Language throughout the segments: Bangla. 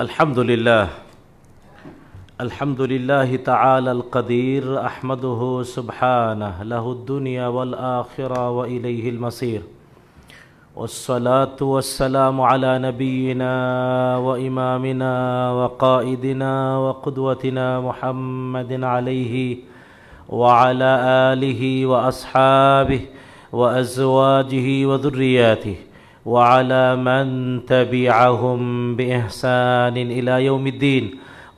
الحمد لله الحمد لله تعالى القدير احمده سبحانه له الدنيا والاخره واليه المصير والصلاه والسلام على نبينا وامامنا وقائدنا وقدوتنا محمد عليه وعلى اله واصحابه وازواجه وذرياته وعلى من تبعهم بإحسان إلى يوم الدين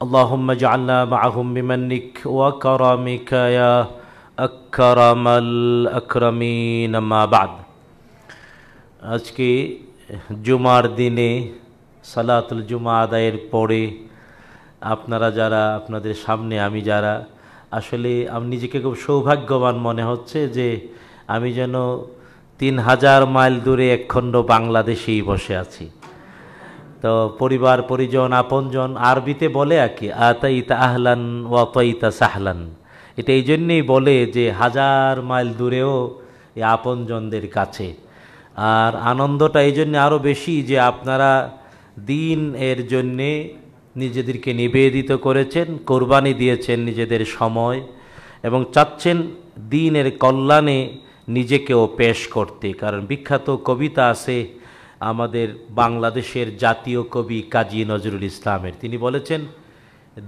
اللهم اجعلنا معهم بمنك وكرمك يا أكرم الأكرمين ما بعد আজকে জুমার দিনে সালাতুল জুমা আদায়ের পরে আপনারা যারা আপনাদের সামনে আমি যারা আসলে আমি নিজেকে খুব সৌভাগ্যবান মনে হচ্ছে যে আমি যেন তিন হাজার মাইল দূরে একখণ্ড বাংলাদেশেই বসে আছি তো পরিবার পরিজন আপনজন আরবিতে বলে আর কি আতাইতা আহলান ওয়াতাইতা সাহলান এটা এই জন্যেই বলে যে হাজার মাইল দূরেও এই আপনজনদের কাছে আর আনন্দটা এই জন্যে আরও বেশি যে আপনারা দিন এর জন্যে নিজেদেরকে নিবেদিত করেছেন কোরবানি দিয়েছেন নিজেদের সময় এবং চাচ্ছেন দিনের কল্যাণে নিজেকেও পেশ করতে কারণ বিখ্যাত কবিতা আছে আমাদের বাংলাদেশের জাতীয় কবি কাজী নজরুল ইসলামের তিনি বলেছেন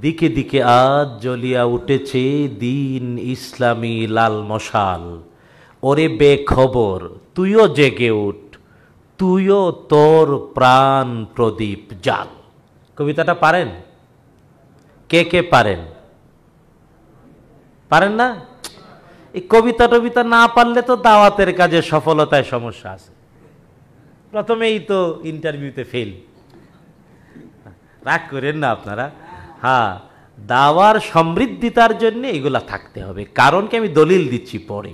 দিকে দিকে আজ জ্বলিয়া উঠেছে দিন ইসলামী লাল মশাল ওরে বে খবর তুইও জেগে উঠ তুইও তোর প্রাণ প্রদীপ জাল কবিতাটা পারেন কে কে পারেন পারেন না এই কবিতা টবিতা না পারলে তো দাওয়াতের কাজে সফলতায় সমস্যা আছে প্রথমেই তো ইন্টারভিউতে ফেল রাগ করেন না আপনারা হ্যাঁ দাওয়ার সমৃদ্ধিতার জন্য এগুলা থাকতে হবে কারণ কি আমি দলিল দিচ্ছি পরে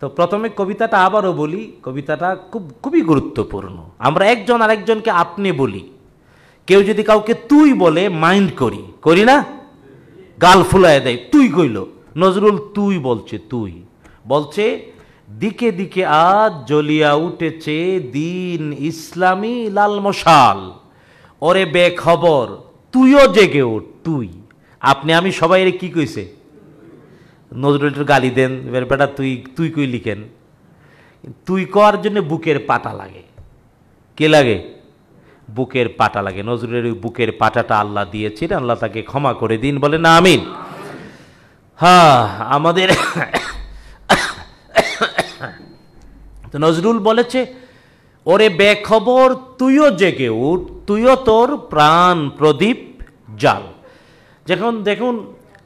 তো প্রথমে কবিতাটা আবারও বলি কবিতাটা খুব খুবই গুরুত্বপূর্ণ আমরা একজন আরেকজনকে আপনি বলি কেউ যদি কাউকে তুই বলে মাইন্ড করি করি না গাল ফুলায় দেয় তুই কইল নজরুল তুই বলছে তুই বলছে দিকে দিকে আজ জ্বলিয়া উঠেছে দিন ইসলামী লাল মশাল ওরে খবর তুইও জেগে ওঠ তুই আপনি আমি সবাই কি কইছে নজরুল একটু গালি দেন এবার বেটা তুই তুই কই লিখেন তুই কর জন্য বুকের পাটা লাগে কে লাগে বুকের পাটা লাগে নজরুলের ওই বুকের পাটাটা আল্লাহ দিয়েছেন আল্লাহ তাকে ক্ষমা করে দিন বলে না আমিন হ্যাঁ আমাদের তো নজরুল বলেছে ওরে বেখবর তুইও জেগে উঠ তুইও তোর প্রাণ প্রদীপ জাল যখন দেখুন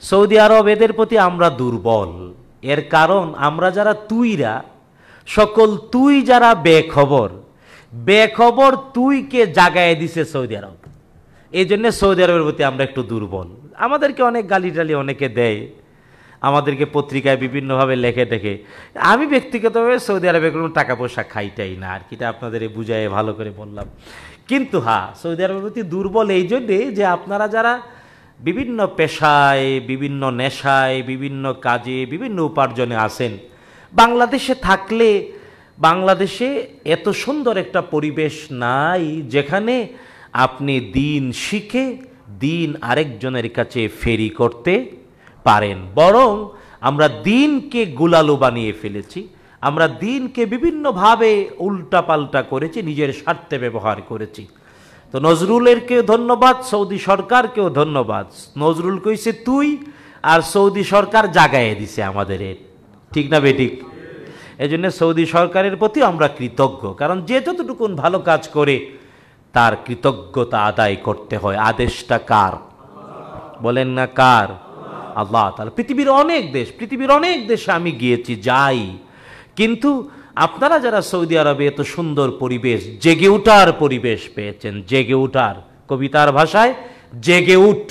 সৌদি আরব এদের প্রতি আমরা দুর্বল এর কারণ আমরা যারা তুইরা সকল তুই যারা বেখবর বেখবর তুইকে জাগায় দিছে সৌদি আরব এই জন্যে সৌদি আরবের প্রতি আমরা একটু দুর্বল আমাদেরকে অনেক গালি টালি অনেকে দেয় আমাদেরকে পত্রিকায় বিভিন্নভাবে লেখে দেখে আমি ব্যক্তিগতভাবে সৌদি আরবে কোনো টাকা পয়সা খাইটাই না আর কিটা আপনাদের বুঝাই ভালো করে বললাম কিন্তু হ্যাঁ সৌদি আরবের প্রতি দুর্বল এই জন্যে যে আপনারা যারা বিভিন্ন পেশায় বিভিন্ন নেশায় বিভিন্ন কাজে বিভিন্ন উপার্জনে আসেন বাংলাদেশে থাকলে বাংলাদেশে এত সুন্দর একটা পরিবেশ নাই যেখানে আপনি দিন শিখে দিন আরেকজনের কাছে ফেরি করতে পারেন বরং আমরা দিনকে গুলালো বানিয়ে ফেলেছি আমরা দিনকে বিভিন্নভাবে উল্টাপাল্টা করেছি নিজের স্বার্থে ব্যবহার করেছি তো নজরুলেরকেও ধন্যবাদ সৌদি সরকারকেও ধন্যবাদ নজরুল কইছে তুই আর সৌদি সরকার জাগায় দিছে আমাদের এর ঠিক না বেঠিক এই জন্য সৌদি সরকারের প্রতি আমরা কৃতজ্ঞ কারণ যে যতটুকুন ভালো কাজ করে তার কৃতজ্ঞতা আদায় করতে হয় আদেশটা কার বলেন না কার আল্লাহ তালা পৃথিবীর অনেক দেশ পৃথিবীর অনেক দেশে আমি গিয়েছি যাই কিন্তু আপনারা যারা সৌদি আরবে এত সুন্দর পরিবেশ জেগে উঠার পরিবেশ পেয়েছেন জেগে উঠার কবিতার ভাষায় জেগে উঠ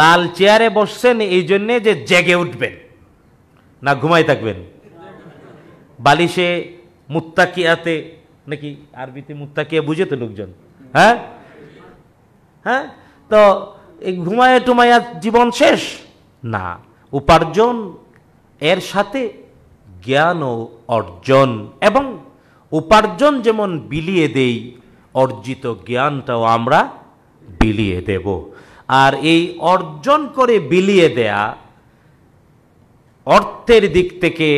লাল চেয়ারে বসছেন এই জন্যে যে জেগে উঠবেন না ঘুমাই থাকবেন বালিশে মুত্তাকিয়াতে নাকি আরবিতে মুত্তাকিয়া বুঝে তো লোকজন হ্যাঁ হ্যাঁ তো এই ঘুমায় টুমায়া জীবন শেষ না উপার্জন এর সাথে জ্ঞান ও অর্জন এবং উপার্জন যেমন বিলিয়ে দেই অর্জিত জ্ঞানটাও আমরা বিলিয়ে দেব আর এই অর্জন করে বিলিয়ে দেয়া অর্থের দিক থেকে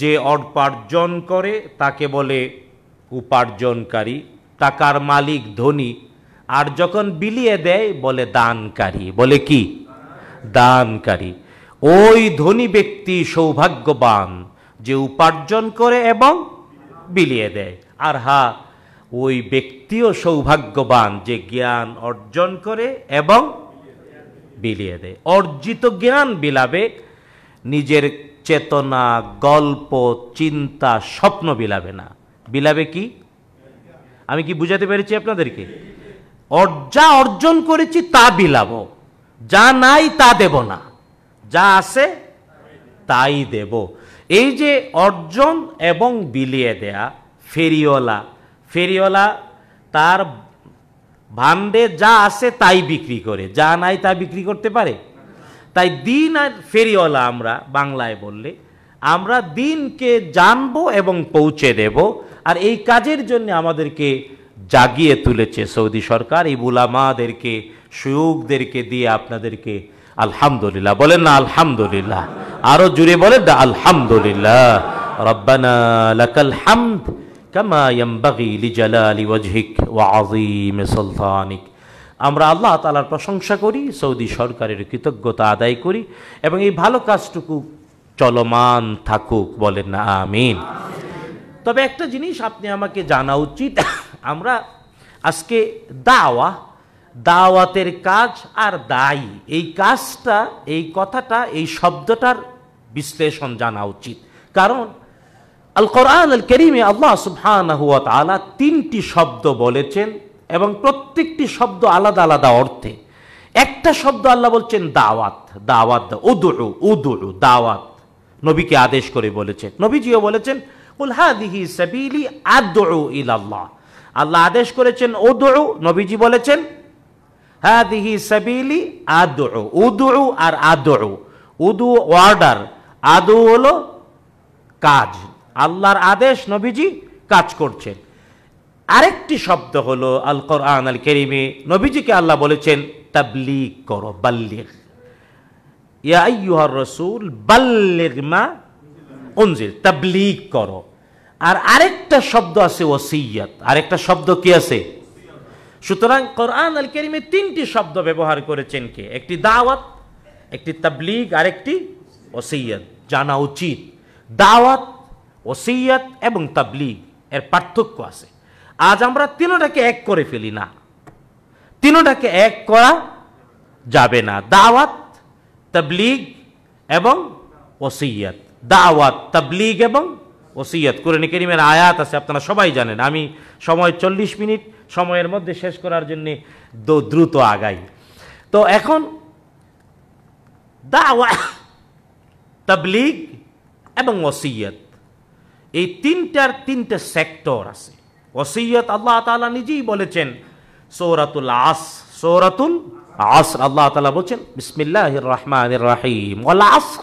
যে অর্পার্জন করে তাকে বলে উপার্জনকারী টাকার মালিক ধনী আর যখন বিলিয়ে দেয় বলে দানকারী বলে কি দানকারী ওই ধনী ব্যক্তি সৌভাগ্যবান যে উপার্জন করে এবং বিলিয়ে দেয় আর হা ওই ব্যক্তিও সৌভাগ্যবান যে জ্ঞান অর্জন করে এবং বিলিয়ে দেয় অর্জিত জ্ঞান বিলাবে নিজের চেতনা গল্প চিন্তা স্বপ্ন বিলাবে না বিলাবে কি আমি কি বুঝাতে পেরেছি আপনাদেরকে যা অর্জন করেছি তা বিলাবো যা নাই তা দেব না যা আছে তাই দেব এই যে অর্জন এবং বিলিয়ে দেয়া ফেরিওয়ালা ফেরিওয়ালা তার ভান্ডে যা আছে তাই বিক্রি করে যা নাই তা বিক্রি করতে পারে তাই দিন আর ফেরিওয়ালা আমরা বাংলায় বললে আমরা দিনকে জানবো এবং পৌঁছে দেব আর এই কাজের জন্য আমাদেরকে জাগিয়ে তুলেছে সৌদি সরকার এই বুলামাদেরকে সুযোগদেরকে দিয়ে আপনাদেরকে আলহামদুলিল্লাহ বলেন না আলহামদুলিল্লাহ আরো জুড়ে বলেন না আলহামদুলিল্লাহ রব্বানা লাকাল হামদ কামা ইয়ামবাগি লিজালালি ওয়াজহিক ওয়া আযীম সুলতানিক আমরা আল্লাহ তালার প্রশংসা করি সৌদি সরকারের কৃতজ্ঞতা আদায় করি এবং এই ভালো কাজটুকু চলমান থাকুক বলেন না আমিন তবে একটা জিনিস আপনি আমাকে জানা উচিত আমরা আজকে দাওয়া দাওয়াতের কাজ আর দায়ী এই কাজটা এই কথাটা এই শব্দটার বিশ্লেষণ জানা উচিত কারণ আল কোরআন আল করিমে আল্লাহ সুফান আলা তিনটি শব্দ বলেছেন এবং প্রত্যেকটি শব্দ আলাদা আলাদা অর্থে একটা শব্দ আল্লাহ বলছেন দাওয়াত দাওয়াত উদুরু উদুরু দাওয়াত নবীকে আদেশ করে বলেছেন নবীজিও বলেছেন আল্লাহ আদেশ করেছেন ওদৌ নবীজি বলেছেন হাদিহি সাবিলি আদু উদু আর আদু উদু অর্ডার আদু হলো কাজ আল্লাহর আদেশ নবীজি কাজ করছেন আরেকটি শব্দ হলো আল কোরআন আল কেরিমে নবীজিকে আল্লাহ বলেছেন তাবলিগ করো বাল্লিগ ইয়াইহার রসুল বাল্লিগ মা অঞ্জির তাবলিগ করো আর আরেকটা শব্দ আছে ওসিয়াত আরেকটা শব্দ কি আছে সুতরাং কোরআন আল কেরিমে তিনটি শব্দ ব্যবহার করেছেন কে একটি দাওয়াত একটি তাবলিগ আর একটি ওসিয়ত জানা উচিত দাওয়াত ওসিয়ত এবং তাবলিগ এর পার্থক্য আছে আজ আমরা তিনোটাকে এক করে ফেলি না তিনোটাকে এক করা যাবে না দাওয়াত তাবলিগ এবং ওসিয়ত দাওয়াত তাবলিগ এবং ওসিয়ত কোরআন করিমের আয়াত আছে আপনারা সবাই জানেন আমি সময় চল্লিশ মিনিট সময়ের মধ্যে শেষ করার জন্যে দ্রুত আগাই তো এখন দাওয়া তাবলিগ এবং ওসিয়ত এই তিনটার তিনটে সেক্টর আছে ওসিয়ত আল্লাহ তালা নিজেই বলেছেন সৌরাতুল আস সৌরাতুল আস আল্লাহ তালা বলছেন বিসমিল্লাহ রহমান রাহিম আল্লাহ আসর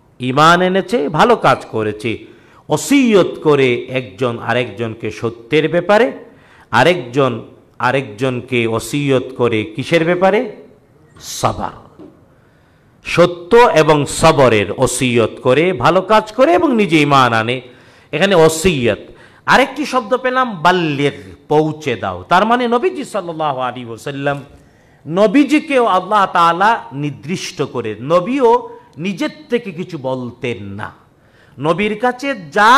ইমান এনেছে ভালো কাজ করেছে অসিয়ত করে একজন আরেকজনকে সত্যের ব্যাপারে আরেকজন আরেকজনকে অসিয়ত করে কিসের ব্যাপারে সবার সত্য এবং সবরের অসিয়ত করে ভালো কাজ করে এবং নিজে ইমান আনে এখানে অসিয়ত আরেকটি শব্দ পেলাম বাল্যের পৌঁছে দাও তার মানে নবীজি সাল্লাহ আলী ওসাল্লাম নবীজিকেও আল্লাহ তালা নির্দিষ্ট করে নবীও নিজের থেকে কিছু বলতেন না নবীর কাছে যা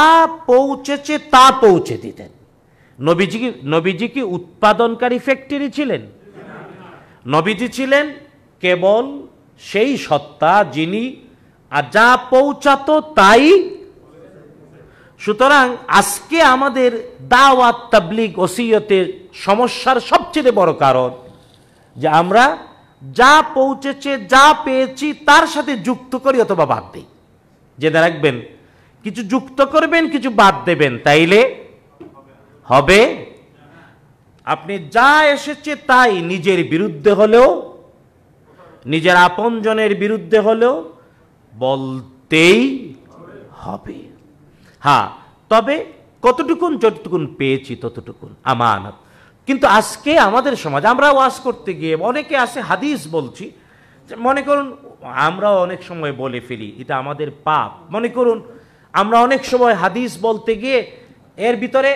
পৌঁছেছে তা পৌঁছে দিতেন নবীজি নবীজি কি উৎপাদনকারী ফ্যাক্টরি ছিলেন নবীজি ছিলেন কেবল সেই সত্তা যিনি আর যা পৌঁছাতো তাই সুতরাং আজকে আমাদের দাওয়াত তাবলিগ ওসিয়তের সমস্যার সবচেয়ে বড় কারণ যে আমরা যা পৌঁছেছে যা পেয়েছি তার সাথে যুক্ত করি অথবা বাদ দিই জেনে রাখবেন কিছু যুক্ত করবেন কিছু বাদ দেবেন তাইলে হবে আপনি যা এসেছে তাই নিজের বিরুদ্ধে হলেও নিজের আপনজনের বিরুদ্ধে হলেও বলতেই হবে হ্যাঁ তবে কতটুকুন যতটুকুন পেয়েছি ততটুকুন আমানত কিন্তু আজকে আমাদের সমাজ আমরা ওয়াজ করতে গিয়ে অনেকে আসে হাদিস বলছি মনে করুন আমরাও অনেক সময় বলে ফেলি এটা আমাদের পাপ মনে করুন আমরা অনেক সময় হাদিস বলতে গিয়ে এর ভিতরে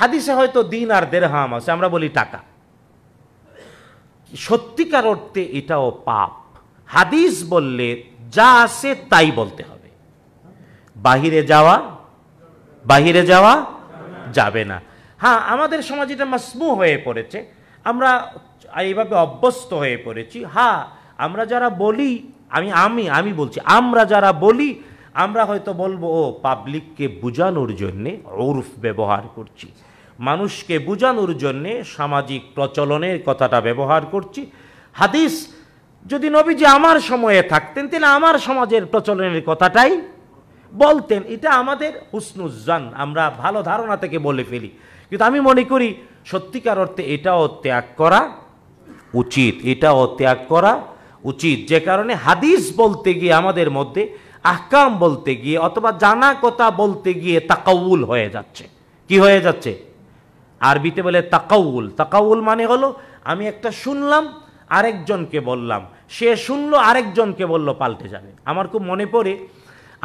হাদিসে হয়তো দিন আর দেড়হাম আছে আমরা বলি টাকা সত্যিকার অর্থে এটাও পাপ হাদিস বললে যা আছে তাই বলতে হবে বাহিরে যাওয়া বাহিরে যাওয়া যাবে না হ্যাঁ আমাদের সমাজ এটা মাসমু হয়ে পড়েছে আমরা এইভাবে অভ্যস্ত হয়ে পড়েছি হ্যাঁ আমরা যারা বলি আমি আমি আমি বলছি আমরা যারা বলি আমরা হয়তো বলবো ও পাবলিককে বোঝানোর জন্যে ওরফ ব্যবহার করছি মানুষকে বোঝানোর জন্যে সামাজিক প্রচলনের কথাটা ব্যবহার করছি হাদিস যদি নবীজি আমার সময়ে থাকতেন তিনি আমার সমাজের প্রচলনের কথাটাই বলতেন এটা আমাদের হুসনুজান আমরা ভালো ধারণা থেকে বলে ফেলি কিন্তু আমি মনে করি সত্যিকার অর্থে এটাও ত্যাগ করা উচিত এটাও ত্যাগ করা উচিত যে কারণে হাদিস বলতে গিয়ে আমাদের মধ্যে আহকাম বলতে গিয়ে অথবা জানা কথা বলতে গিয়ে তাকাউল হয়ে যাচ্ছে কি হয়ে যাচ্ছে আরবিতে বলে তাকাউল তাকাউল মানে হলো আমি একটা শুনলাম আরেকজনকে বললাম সে শুনলো আরেকজনকে বলল পাল্টে যাবে আমার খুব মনে পড়ে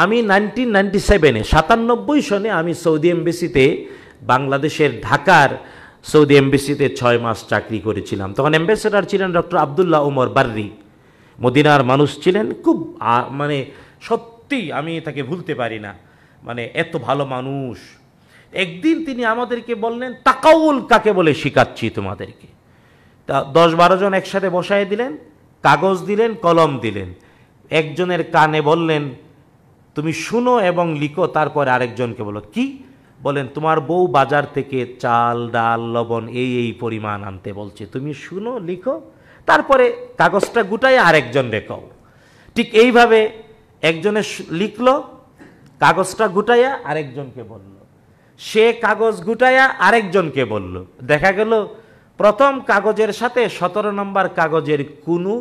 আমি নাইনটিন নাইনটি সেভেনে সাতানব্বই সনে আমি সৌদি এমবিসিতে বাংলাদেশের ঢাকার সৌদি এমবেসিতে ছয় মাস চাকরি করেছিলাম তখন অ্যাম্বাসেডার ছিলেন ডক্টর আবদুল্লাহ ওমর বার্রি মদিনার মানুষ ছিলেন খুব মানে সত্যি আমি তাকে ভুলতে পারি না মানে এত ভালো মানুষ একদিন তিনি আমাদেরকে বললেন তাকাউল কাকে বলে শিখাচ্ছি তোমাদেরকে তা দশ বারো জন একসাথে বসায় দিলেন কাগজ দিলেন কলম দিলেন একজনের কানে বললেন তুমি শুনো এবং লিখো তারপরে আরেকজনকে বলো কি বলেন তোমার বউ বাজার থেকে চাল ডাল লবণ এই এই পরিমাণ আনতে বলছে তুমি শুনো লিখো তারপরে কাগজটা গুটাই আরেকজন রেখাও ঠিক এইভাবে একজনে লিখল কাগজটা গুটাইয়া আরেকজনকে বলল সে কাগজ গুটাইয়া আরেকজনকে বলল দেখা গেল প্রথম কাগজের সাথে সতেরো নম্বর কাগজের কুনু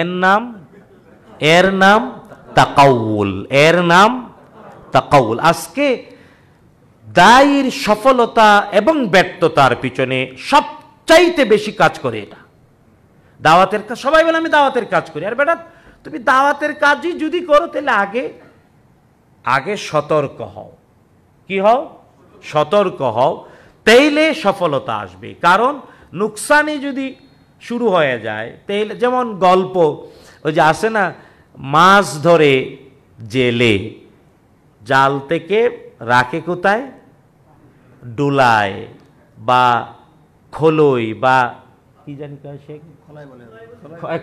এর নাম এর নাম তাকাউল এর নাম তাকাউল আজকে দায়ের সফলতা এবং ব্যর্থতার পিছনে সবচাইতে বেশি কাজ করে এটা দাওয়াতের কাজ সবাই বলে আমি দাওয়াতের কাজ করি আর বেটা তুমি দাওয়াতের কাজই যদি করো তাহলে আগে আগে সতর্ক হও কি হও সতর্ক হও তেইলে সফলতা আসবে কারণ নুকসানি যদি শুরু হয়ে যায় তেইলে যেমন গল্প ওই যে আসে না মাছ ধরে জেলে জাল থেকে রাখে কোথায় ডুলায় বা খোলই বা কি জানি সে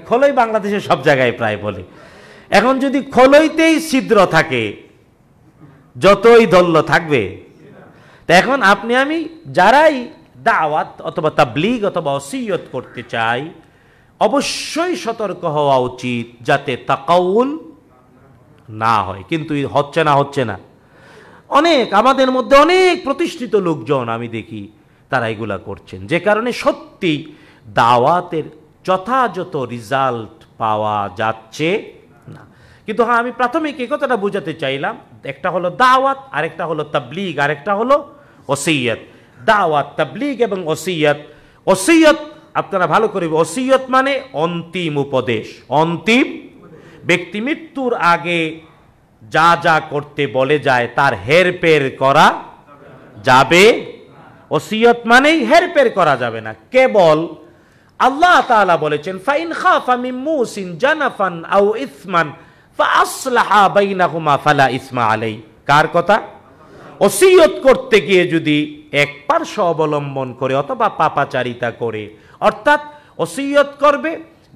খোলই বাংলাদেশে সব জায়গায় প্রায় বলে এখন যদি খোলইতেই ছিদ্র থাকে যতই দল্য থাকবে তা এখন আপনি আমি যারাই দাওয়াত অথবা তাবলিগ অথবা অসিয়ত করতে চাই অবশ্যই সতর্ক হওয়া উচিত যাতে তাকাউল না হয় কিন্তু হচ্ছে না হচ্ছে না অনেক আমাদের মধ্যে অনেক প্রতিষ্ঠিত লোকজন আমি দেখি তারা এগুলা করছেন যে কারণে সত্যি দাওয়াতের যথাযথ রিজাল্ট পাওয়া যাচ্ছে না কিন্তু হ্যাঁ আমি প্রাথমিক এ কথাটা বোঝাতে চাইলাম একটা হলো দাওয়াত আরেকটা হলো তাবলিগ আরেকটা হলো ওসিয়ত দাওয়াত তাবলিগ এবং ওসিয়ত ওসিয়ত আপনারা ভালো করে ওসিয়ত মানে অন্তিম উপদেশ অন্তিম ব্যক্তি মৃত্যুর আগে যা যা করতে বলে যায় তার হেরপের করা যাবে ওসিয়ত মানেই হেরপের করা যাবে না কেবল আল্লাহ তাআলা বলেছেন ফাইন খাফা মিন মুসিন জানাফান আউ ইসমান ফালা ইসমা আলাই কার কথা ওসিয়ত করতে গিয়ে যদি এক পার্শ্ব অবলম্বন করে অথবা পাপাচারিতা করে অর্থাৎ ওসিয়ত করবে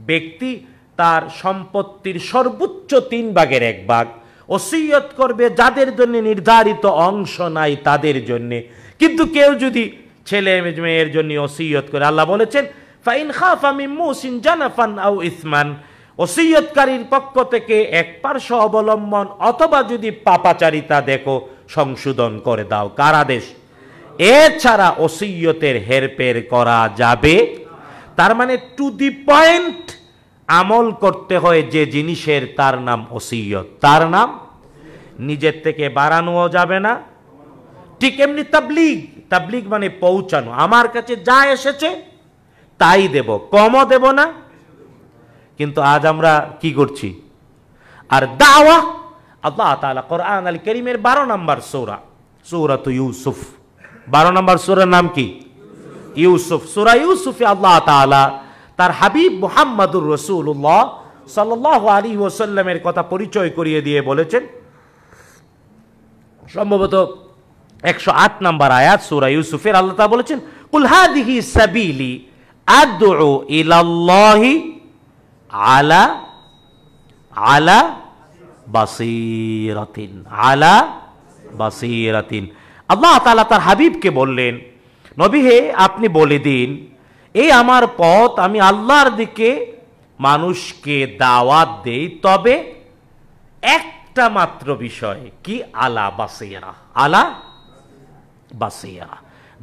ব্যক্তি তার সম্পত্তির সর্বোচ্চ তিন ভাগের এক ভাগ ওসিয়ত করবে যাদের জন্য নির্ধারিত অংশ নাই তাদের জন্য কিন্তু কেউ যদি ছেলে মেয়ের জন্য ওসিয়ত করে আল্লাহ বলেছেন ফাইন খাফ আমি মুসিন জানাফান আও ইসমান ওসিয়তকারীর পক্ষ থেকে এক পার্শ্ব অবলম্বন অথবা যদি পাপাচারিতা দেখো সংশোধন করে দাও কারাদেশ এছাড়া ওসিয়তের হেরপের করা যাবে তার মানে টু দি পয়েন্ট আমল করতে হয় যে জিনিসের তার নাম ওসিয়ত তার নাম নিজের থেকে বাড়ানোও যাবে না ঠিক এমনি তাবলিগ তাবলিগ মানে পৌঁছানো আমার কাছে যা এসেছে তাই দেব কমও দেব না কিন্তু আজ আমরা কি করছি আর দাওয়া আল্লাহ তালা কোরআন আল করিমের বারো নম্বর সৌরা সৌরা তো ইউসুফ বারো নম্বর সৌরার নাম কি ইউসুফ সুরা ইউসুফে আল্লাহ তালা তার হাবিব মোহাম্মদুর রসুল্লাহ সাল্লাহ আলী ওসাল্লামের কথা পরিচয় করিয়ে দিয়ে বলেছেন সম্ভবত একশো আট নম্বর আয়াত সুরা ইউসুফের আল্লাহ তা বলেছেন কুলহাদিহি সাবিলি আদু ইলাল্লাহি আলা আলা বাসিরাতিন আলা বাসিরাতিন আল্লাহ তার হাবিবকে বললেন নবী হে আপনি বলে দিন এই আমার পথ আমি আল্লাহর দিকে মানুষকে দাওয়াত দেই তবে একটা মাত্র বিষয় কি আলা বাসিয়া আলা বাসিয়া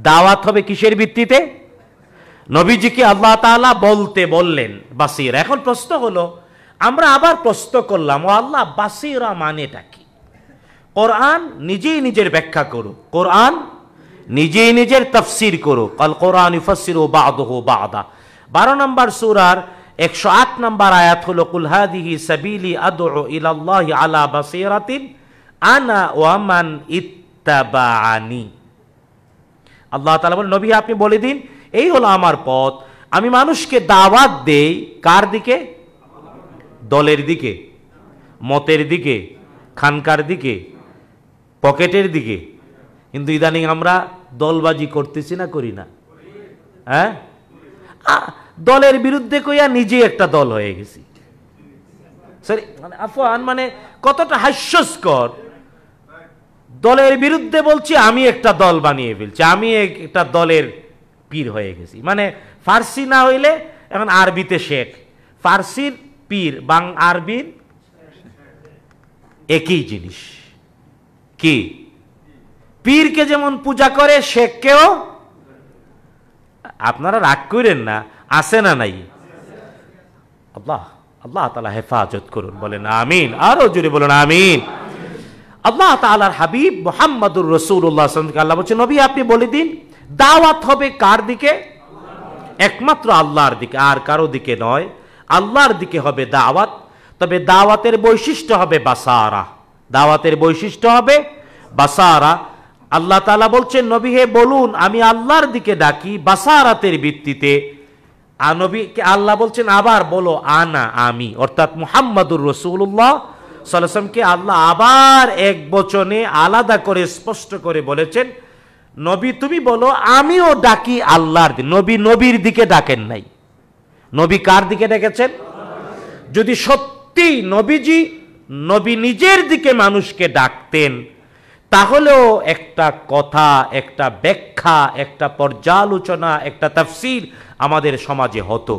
দাওয়াত হবে কিসের ভিত্তিতে নবীজিকে আল্লাহ তালা বলতে বললেন বাসিরা এখন প্রশ্ন হলো আমরা আবার প্রশ্ন করলাম ও আল্লাহ বাসিরা মানেটা কি কোরআন নিজেই নিজের ব্যাখ্যা করুক কোরআন নিজেই নিজের তফসির করো কল কোরআন ইফসির ও বাদ হো বাদা বারো নম্বর সুরার একশো আট নম্বর আয়াত হল কুলহাদিহি সাবিলি আদো ইলাল্লাহি আলা বাসিরাতিন আনা ওয়ামান ইত্তাবানি আল্লাহ তালা বল নবী আপনি বলে দিন এই হলো আমার পথ আমি মানুষকে দাওয়াত দেই কার দিকে দলের দিকে মতের দিকে খানকার দিকে পকেটের দিকে কিন্তু ইদানিং আমরা দলবাজি করতেছি না করি না হ্যাঁ দলের বিরুদ্ধে কইয়া নিজে একটা দল হয়ে গেছি সরি মানে আফওয়ান মানে কতটা হাস্যস্কর দলের বিরুদ্ধে বলছি আমি একটা দল বানিয়ে ফেলছি আমি একটা দলের পীর হয়ে গেছি মানে ফার্সি না হইলে এখন আরবিতে শেখ ফার্সির পীর বাং আরবির একই জিনিস কি পীরকে যেমন পূজা করে কেউ আপনারা রাগ করেন না আসে না নাই আল্লাহ আল্লাহ তালা হেফাজত করুন বলেন আমিন আরো জুড়ে বলেন আমিন আল্লাহ তালার হাবিব মোহাম্মদুর রসুল্লাহ আল্লাহ বলছেন নবী আপনি বলে দিন দাওয়াত হবে কার দিকে একমাত্র আল্লাহর দিকে আর কারো দিকে নয় আল্লাহর দিকে হবে দাওয়াত তবে দাওয়াতের বৈশিষ্ট্য হবে বাসারা দাওয়াতের বৈশিষ্ট্য হবে বাসারা আল্লাহ তালা বলছেন নবী হে বলুন আমি আল্লাহর দিকে ডাকি বাসারাতের ভিত্তিতে আনবীকে আল্লাহ বলছেন আবার বলো আনা আমি অর্থাৎ মুহাম্মাদুর রসুল্লাহ সালামকে আল্লাহ আবার এক বচনে আলাদা করে স্পষ্ট করে বলেছেন নবী তুমি বলো আমিও ডাকি আল্লাহর নবী নবীর দিকে ডাকেন নাই নবী কার দিকে ডেকেছেন যদি সত্যি নবীজি নবী নিজের দিকে মানুষকে ডাকতেন তাহলেও একটা কথা একটা ব্যাখ্যা একটা পর্যালোচনা একটা তাফসির আমাদের সমাজে হতো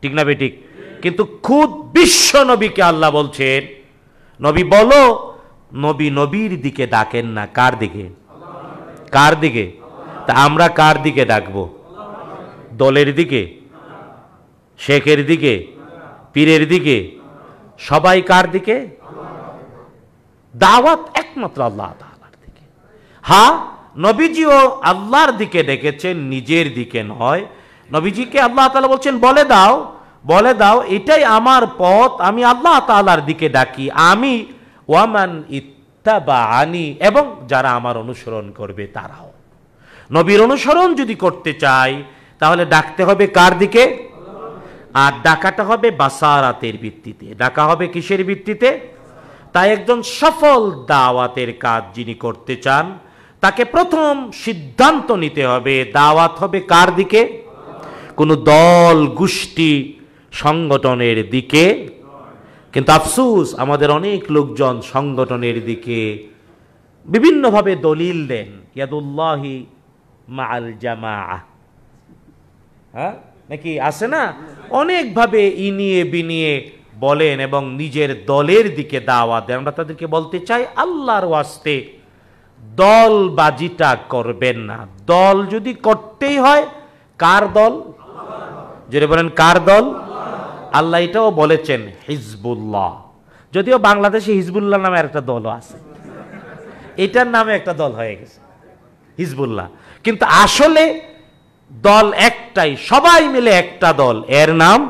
ঠিক না বেটিক কিন্তু খুদ বিশ্ব নবীকে আল্লাহ বলছেন নবী বলো নবী নবীর দিকে ডাকেন না কার দিকে কার দিকে তা আমরা কার দিকে ডাকবো দলের দিকে শেখের দিকে পীরের দিকে সবাই কার দিকে দাওয়াত একমাত্র আল্লাহ তালার দিকে হা হ্যাঁ, নবীজিও আল্লাহর দিকে ডেকেছেন নিজের দিকে নয় নবীজিকে আল্লাহ তালা বলছেন বলে দাও বলে দাও এটাই আমার পথ আমি আল্লাহ তালার দিকে ডাকি আমি ওয়ামান ইত্তা বা আনি এবং যারা আমার অনুসরণ করবে তারাও নবীর অনুসরণ যদি করতে চাই তাহলে ডাকতে হবে কার দিকে আর ডাকাটা হবে বাসারাতের ভিত্তিতে ডাকা হবে কিসের ভিত্তিতে তাই একজন সফল দাওয়াতের কাজ যিনি করতে চান তাকে প্রথম সিদ্ধান্ত নিতে হবে দাওয়াত হবে কার দিকে কোনো দল গোষ্ঠী সংগঠনের দিকে কিন্তু আফসুস আমাদের অনেক লোকজন সংগঠনের দিকে বিভিন্নভাবে দলিল দেন ইয়াদুল্লাহি মাল জামা হ্যাঁ নাকি আছে না অনেকভাবে ইনিয়ে বিনিয়ে বলেন এবং নিজের দলের দিকে দাওয়া দেন আমরা তাদেরকে বলতে চাই আল্লাহর ওয়াস্তে বাজিটা করবেন না দল যদি করতেই হয় কার দল যদি বলেন কার দল আল্লাহ এটাও বলেছেন হিজবুল্লাহ যদিও বাংলাদেশে হিজবুল্লাহ নামে একটা দলও আছে এটার নামে একটা দল হয়ে গেছে হিজবুল্লাহ কিন্তু আসলে দল একটাই সবাই মিলে একটা দল এর নাম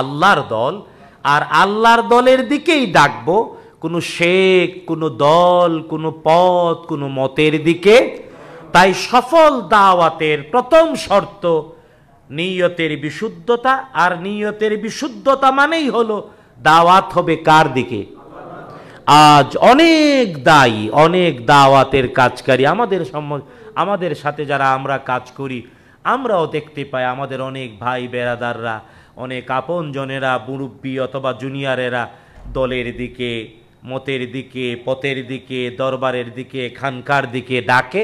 আল্লাহর দল আর আল্লাহর দলের দিকেই ডাকবো কোনো শেখ কোনো দল কোনো পথ কোনো মতের দিকে তাই সফল দাওয়াতের প্রথম শর্ত নিয়তের বিশুদ্ধতা আর নিয়তের বিশুদ্ধতা মানেই হলো দাওয়াত হবে কার দিকে আজ অনেক দায়ী অনেক দাওয়াতের কাজকারী আমাদের আমাদের সাথে যারা আমরা কাজ করি আমরাও দেখতে পাই আমাদের অনেক ভাই বেড়াদাররা অনেক আপন জনেরা মুরব্বী অথবা জুনিয়রেরা দলের দিকে মতের দিকে পথের দিকে দরবারের দিকে খানকার দিকে ডাকে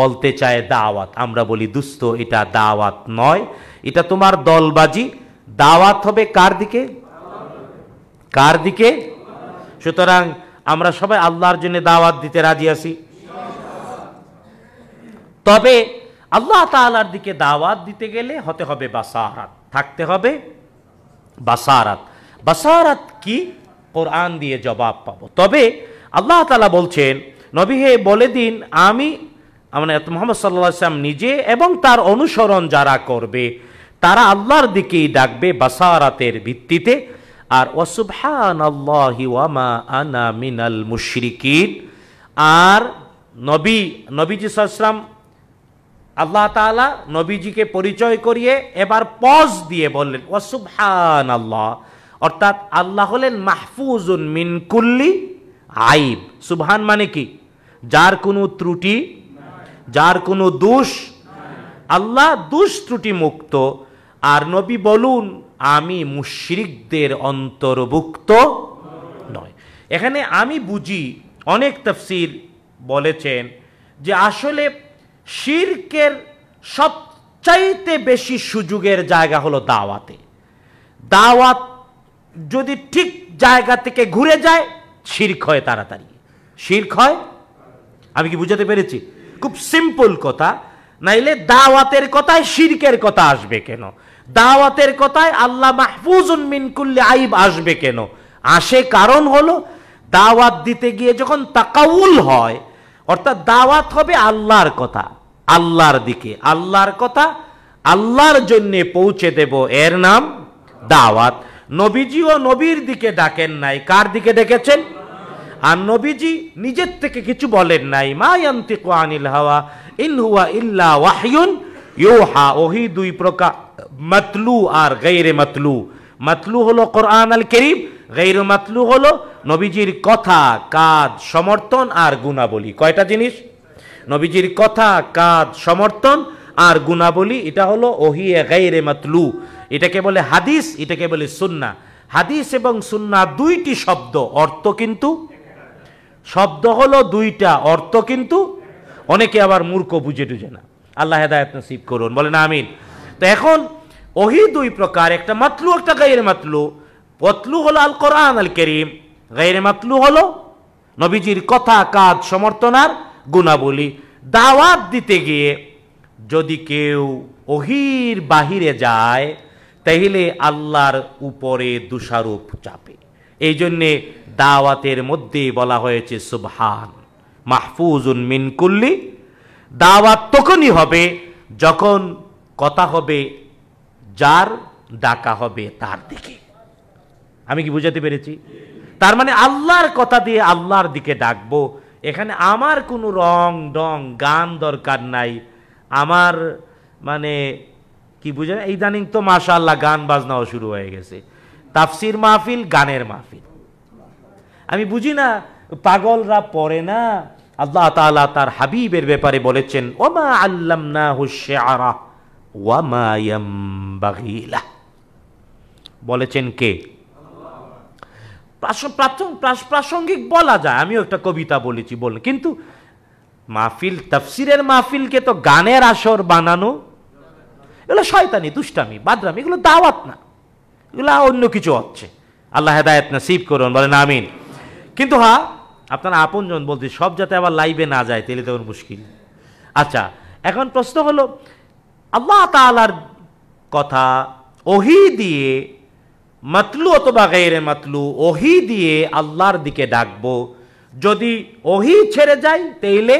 বলতে চায় দাওয়াত আমরা বলি দুস্থ এটা দাওয়াত নয় এটা তোমার দলবাজি দাওয়াত হবে কার দিকে কার দিকে সুতরাং আমরা সবাই আল্লাহর জন্য দাওয়াত দিতে রাজি আছি তবে আল্লাহ তালার দিকে দাওয়াত দিতে গেলে হতে হবে বাসাহাত থাকতে হবে বাসারাত বাসারাত কি কোরআন দিয়ে জবাব পাবো তবে আল্লাহ তালা বলছেন নবী হে বলে দিন আমি মানে মোহাম্মদ সাল্লাহ সাল্লাম নিজে এবং তার অনুসরণ যারা করবে তারা আল্লাহর দিকেই ডাকবে বাসারাতের ভিত্তিতে আর ওসুবহান ওয়ামা আনা মিনাল মুশরিকিন আর নবী নবীজি সাল্লাম আল্লাহ তালা নবীজিকে পরিচয় করিয়ে এবার পজ দিয়ে বললেন ওয়াসুবহান আল্লাহ অর্থাৎ আল্লাহ হলেন মাহফুজুন মিনকুল্লি আইব সুবহান মানে কি যার কোনো ত্রুটি যার কোনো দোষ আল্লাহ দোষ ত্রুটি মুক্ত আর নবী বলুন আমি মুশরিকদের অন্তর্ভুক্ত নয় এখানে আমি বুঝি অনেক তফসির বলেছেন যে আসলে শিরকের সবচাইতে বেশি সুযোগের জায়গা হলো দাওয়াতে দাওয়াত যদি ঠিক জায়গা থেকে ঘুরে যায় শির্ক হয় তাড়াতাড়ি শির্ক হয় আমি কি বুঝাতে পেরেছি খুব সিম্পল কথা নাইলে দাওয়াতের কথায় শির্কের কথা আসবে কেন দাওয়াতের কথায় আল্লাহ মাহফুজুন উন্মিন করলে আইব আসবে কেন আসে কারণ হলো দাওয়াত দিতে গিয়ে যখন তাকাউল হয় অর্থাৎ দাওয়াত হবে আল্লাহর কথা আল্লাহর দিকে আল্লাহর কথা আল্লাহর জন্য পৌঁছে দেব এর নাম দাওয়াত নবীজিও নবীর দিকে ডাকেন নাই কার দিকে ডেকেছেন আর নবীজি নিজের থেকে কিছু বলেন নাই মা ইয়ান্তিকু আনিল হাওয়া ইন হুয়া ইল্লা ওয়াহিয়ুন ইউহা ওহি দুই প্রকার মতলু আর গেইরে মতলু মাতলু হলো কোরআন আল করিম গেইর মাতলু হলো নবীজির কথা কাজ সমর্থন আর গুণাবলী কয়টা জিনিস নবীজির কথা কাজ সমর্থন আর গুণাবলী এটা হলো ওহিয়ে গাইরে মাতলু এটাকে বলে হাদিস এটাকে বলে সুন্না হাদিস এবং সুন্না দুইটি শব্দ অর্থ কিন্তু শব্দ হলো দুইটা অর্থ কিন্তু অনেকে আবার মূর্খ বুঝে টুঝে না আল্লাহ হেদায়ত নসিব করুন বলেন আমিন তো এখন ওহি দুই প্রকার একটা মাতলু একটা গাইরে মাতলু পতলু হলো আল কোরআন আল করিম গাইরে মাতলু হলো নবীজির কথা কাজ সমর্থনার গুণাবলী দাওয়াত দিতে গিয়ে যদি কেউ অহির বাহিরে যায় তাহলে আল্লাহর উপরে দুষারূপ চাপে এই জন্যে দাওয়াতের মধ্যে বলা হয়েছে সুবহান মাহফুজুন মিনকুল্লি দাওয়াত তখনই হবে যখন কথা হবে যার ডাকা হবে তার দিকে আমি কি বুঝাতে পেরেছি তার মানে আল্লাহর কথা দিয়ে আল্লাহর দিকে ডাকবো এখানে আমার কোনো রং ডং গান দরকার নাই আমার মানে কি বুঝে ইদানিং তো মাশাল্লাহ গান বাজনাও শুরু হয়ে গেছে তাফসির মাহফিল গানের মাহফিল আমি বুঝি না পাগলরা পড়ে না আল্লাহ তালা তার হাবিবের ব্যাপারে বলেছেন ওমা আল্লাম না হুসে আরা ওয়ামায়াম বলেছেন কে প্রাসঙ্গিক বলা যায় আমিও একটা কবিতা বলেছি বল কিন্তু মাহফিল তফসিরের মাহফিলকে তো গানের আসর বানানো এগুলো শয়তানি দুষ্টামি বাদরামি এগুলো দাওয়াত না এগুলো অন্য কিছু হচ্ছে আল্লাহ হেদায়ত নাসিব করুন বলেন আমিন কিন্তু আপনার আপন আপনজন বলছি সব যাতে আবার লাইভে না যায় তেলে তখন মুশকিল আচ্ছা এখন প্রশ্ন হলো আল্লাহ তালার কথা ওহি দিয়ে মাতলু অথবা গেরে মাতলু ওহি দিয়ে আল্লাহর দিকে ডাকবো যদি ওহি ছেড়ে যায় তাইলে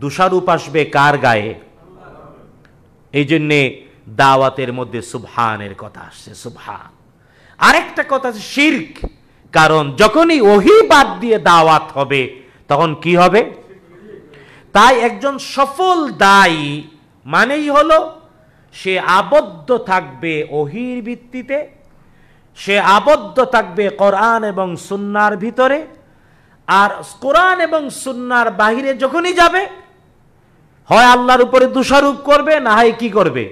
দুষারূপ আসবে কার গায়ে এই জন্যে দাওয়াতের মধ্যে সুবহানের কথা আসছে সুবহান আরেকটা কথা আছে শির্ক কারণ যখনই ওহি বাদ দিয়ে দাওয়াত হবে তখন কি হবে তাই একজন সফল দায়ী মানেই হলো সে আবদ্ধ থাকবে ওহির ভিত্তিতে সে আবদ্ধ থাকবে কোরআন এবং সুন্নার ভিতরে আর কোরআন এবং সুন্নার বাহিরে যখনই যাবে হয় আল্লাহর উপরে দোষারোপ করবে না হয় কি করবে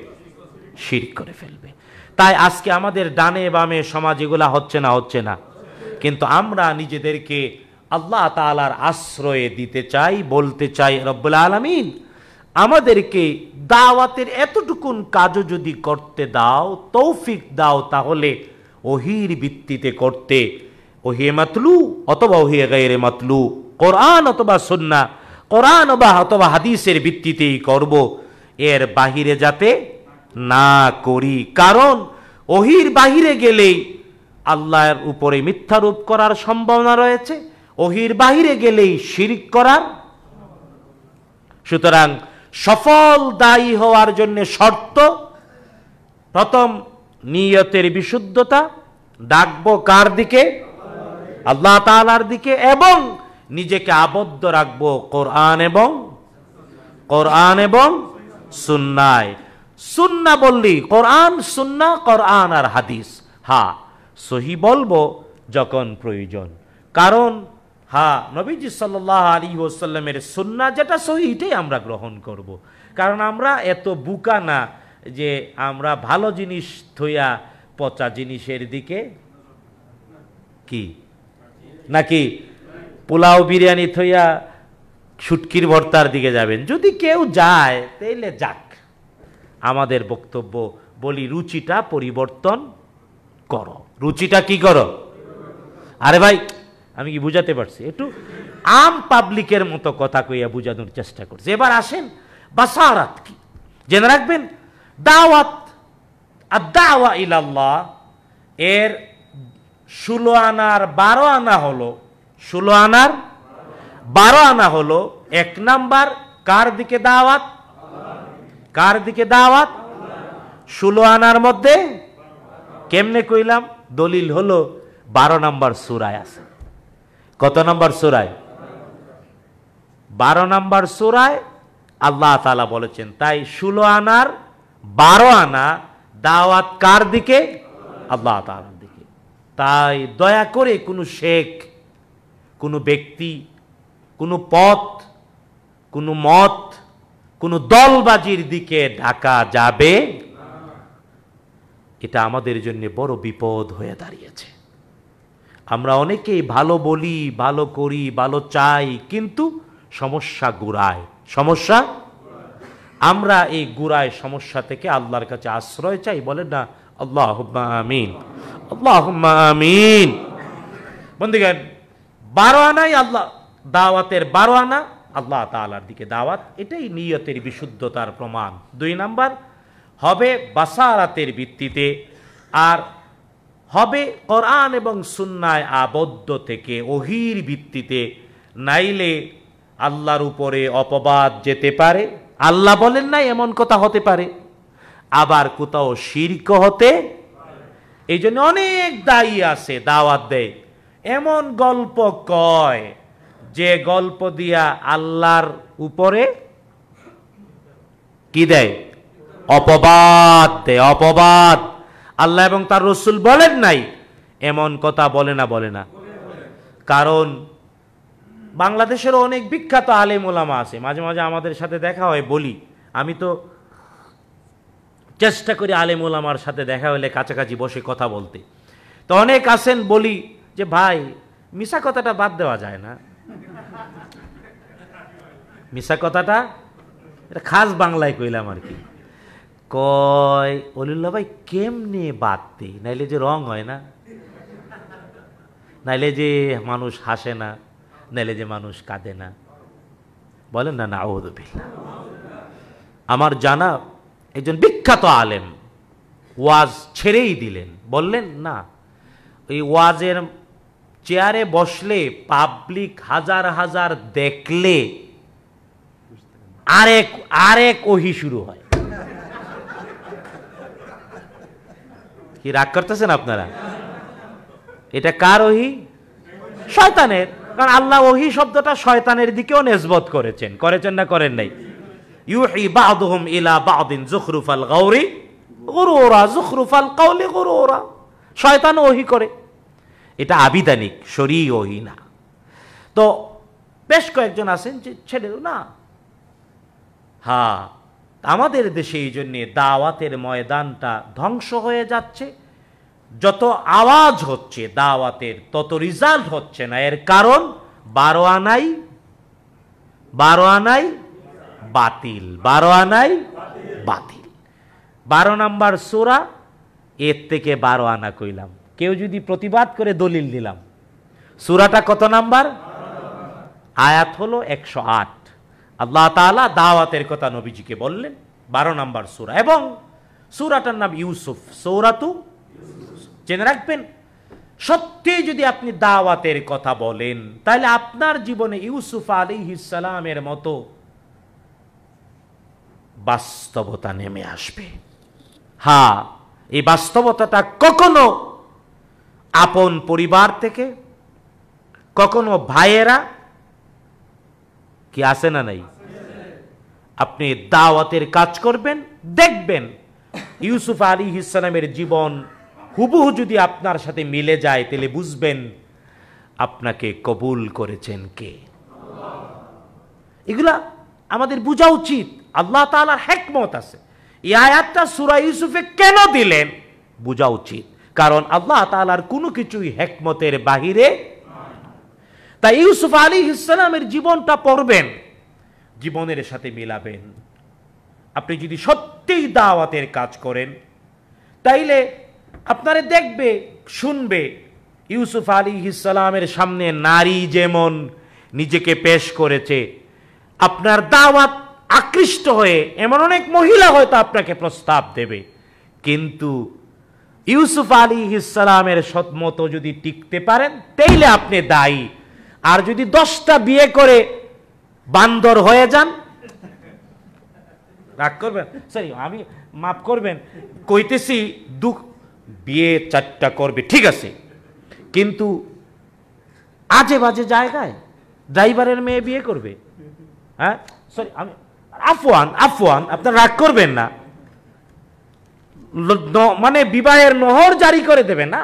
শির করে ফেলবে তাই আজকে আমাদের ডানে বামে সমাজ এগুলা হচ্ছে না হচ্ছে না কিন্তু আমরা নিজেদেরকে আল্লাহ তালার আশ্রয়ে দিতে চাই বলতে চাই রব্বুল আলমিন আমাদেরকে দাওয়াতের এতটুকুন কাজও যদি করতে দাও তৌফিক দাও তাহলে ওহির ভিত্তিতে করতে ওহিয়ে মাতলু অথবা ওহিয়ে গায়ের মাতলু কোরআন অথবা সন্না কোরআন বা অথবা হাদিসের ভিত্তিতেই করব এর বাহিরে যাতে না করি কারণ ওহির বাহিরে গেলেই আল্লাহর উপরে মিথ্যারোপ করার সম্ভাবনা রয়েছে ওহির বাহিরে গেলেই শিরিক করার সুতরাং সফল দায়ী হওয়ার জন্য শর্ত প্রথম নিয়তের বিশুদ্ধতা ডাকবো কার দিকে আল্লাহ তালার দিকে এবং নিজেকে আবদ্ধ রাখবো কোরআন এবং কোরআন এবং সুন্নায় সুন্না বললি কোরআন সুন্না কোরআন আর হাদিস হা সহি বলবো যখন প্রয়োজন কারণ হা নবীজি সাল আলী ওসাল্লামের সুন্না যেটা সহি আমরা গ্রহণ করব। কারণ আমরা এত বুকা না যে আমরা ভালো জিনিস থইয়া পচা জিনিসের দিকে কি নাকি পোলাও বিরিয়ানি থইয়া ছুটকির ভর্তার দিকে যাবেন যদি কেউ যায় তাইলে যাক আমাদের বক্তব্য বলি রুচিটা পরিবর্তন করো রুচিটা কি করো আরে ভাই আমি কি বুঝাতে পারছি একটু আম পাবলিকের মতো কথা কইয়া বুঝানোর চেষ্টা করছি এবার আসেন বাসারাত কি জেনে রাখবেন দাওয়াত আর দাওয়া ইলাল্লাহ এর ষোলো আনার বারো আনা হলো ষোলো আনার বারো আনা হলো এক নাম্বার কার দিকে দাওয়াত কার দিকে দাওয়াত ষোলো আনার মধ্যে কেমনে কইলাম দলিল হলো বারো নাম্বার সুরায় আছে কত নাম্বার সুরায় বারো নাম্বার সুরায় আল্লাহ তালা বলেছেন তাই ষোলো আনার বারো আনা দাওয়াত কার দিকে আল্লাহ তালার দিকে তাই দয়া করে কোনো শেখ কোনো ব্যক্তি কোনো পথ কোনো মত কোনো দলবাজির দিকে ঢাকা যাবে এটা আমাদের জন্য বড় বিপদ হয়ে দাঁড়িয়েছে আমরা অনেকেই ভালো বলি ভালো করি ভালো চাই কিন্তু সমস্যা গুড়ায় সমস্যা আমরা এই গুড়ায় সমস্যা থেকে আল্লাহর কাছে আশ্রয় চাই বলেন না আল্লাহ আমিন আল্লাহ আমিন বন্ধুগণ বারো আনাই আল্লাহ দাওয়াতের বারো আনা আল্লাহ তালার দিকে দাওয়াত এটাই নিয়তের বিশুদ্ধতার প্রমাণ দুই নাম্বার হবে বাসারাতের ভিত্তিতে আর হবে কোরআন এবং সুন্নায় আবদ্ধ থেকে অহির ভিত্তিতে নাইলে আল্লাহর উপরে অপবাদ যেতে পারে আল্লাহ বলেন নাই এমন কথা হতে পারে আবার কোথাও শির্ক হতে এই জন্য অনেক দায়ী আছে দাওয়াত দেয় এমন গল্প কয় যে গল্প দিয়া আল্লাহর উপরে কি দেয় অপবাদ দেয় অপবাদ আল্লাহ এবং তার রসুল বলেন নাই এমন কথা বলে না বলে না কারণ বাংলাদেশেরও অনেক বিখ্যাত আলেম ওলামা আছে মাঝে মাঝে আমাদের সাথে দেখা হয় বলি আমি তো চেষ্টা করি আলেম ওলামার সাথে দেখা হলে কাছাকাছি বসে কথা বলতে তো অনেক আছেন বলি যে ভাই মিশা কথাটা বাদ দেওয়া যায় না মিশা কথাটা এটা খাস বাংলায় কইলাম আর কি কয় অলিল্লা ভাই কেমনে বাদ দে নাইলে যে রং হয় না নাইলে যে মানুষ হাসে না নাইলে যে মানুষ কাঁদে না বলেন না না ওহদুবিল্লা আমার জানা একজন বিখ্যাত আলেম ওয়াজ ছেড়েই দিলেন বললেন না ওই ওয়াজের চেয়ারে বসলে পাবলিক হাজার হাজার দেখলে আরেক আরেক ওহি শুরু হয় কি রাগ করতেছেন আপনারা এটা কার ওহি শয়তানের কারণ আল্লাহ ওহি শব্দটা শয়তানের দিকেও নেজবত করেছেন করেছেন না করেন নাই ইউহি বাদুহুম ইলা বাদিন জুখরুফাল গৌরি গরুরা জুখরুফাল কাউলি গরুরা শয়তান ওহি করে এটা আবিধানিক শরী ওহি না তো বেশ কয়েকজন আছেন যে ছেড়ে না হ্যাঁ আমাদের দেশে এই জন্যে দাওয়াতের ময়দানটা ধ্বংস হয়ে যাচ্ছে যত আওয়াজ হচ্ছে দাওয়াতের তত রিজাল্ট হচ্ছে না এর কারণ বারো আনাই বারো আনাই বাতিল বারো আনাই বাতিল বারো নাম্বার সোরা এর থেকে বারো আনা কইলাম কেউ যদি প্রতিবাদ করে দলিল দিলাম সুরাটা কত নাম্বার আয়াত হলো একশো আট আল্লাহ তালা দাওয়াতের কথা নবীজিকে বললেন বারো নাম্বার সুরা এবং সুরাটার নাম ইউসুফ সৌরাতু জেনে রাখবেন সত্যি যদি আপনি দাওয়াতের কথা বলেন তাহলে আপনার জীবনে ইউসুফ আলী ইসালামের মতো বাস্তবতা নেমে আসবে হ্যাঁ এই বাস্তবতাটা কখনো আপন পরিবার থেকে কখনো ভাইয়েরা কি আসে না নাই আপনি দাওয়াতের কাজ করবেন দেখবেন ইউসুফ আলী ইসলামের জীবন হুবহু যদি আপনার সাথে মিলে যায় তাহলে বুঝবেন আপনাকে কবুল করেছেন কে এগুলা আমাদের বোঝা উচিত আল্লাহ তালার হ্যাকমত আছে এই আয়াতটা সুরা ইউসুফে কেন দিলেন বোঝা উচিত কারণ আল্লাহ তালার কোনো কিছুই হ্যাকমতের বাহিরে তাই ইউসুফ আলী ইসলামের জীবনটা পড়বেন জীবনের সাথে মিলাবেন আপনি যদি সত্যিই দাওয়াতের কাজ করেন তাইলে আপনারে দেখবে শুনবে ইউসুফ আলী ইসলামের সামনে নারী যেমন নিজেকে পেশ করেছে আপনার দাওয়াত আকৃষ্ট হয়ে এমন অনেক মহিলা হয়তো আপনাকে প্রস্তাব দেবে কিন্তু ইউসুফ আলী ইসলামের সতমতো যদি টিকতে পারেন তাইলে আপনি দায়ী আর যদি দশটা বিয়ে করে বান্দর হয়ে যান রাগ করবেন সরি আমি মাফ করবেন কইতেছি দুঃখ বিয়ে চারটা করবে ঠিক আছে কিন্তু আজে বাজে জায়গায় ড্রাইভারের মেয়ে বিয়ে করবে হ্যাঁ সরি আমি আফওয়ান আফওয়ান আপনার রাগ করবেন না মানে বিবাহের নহর জারি করে দেবে না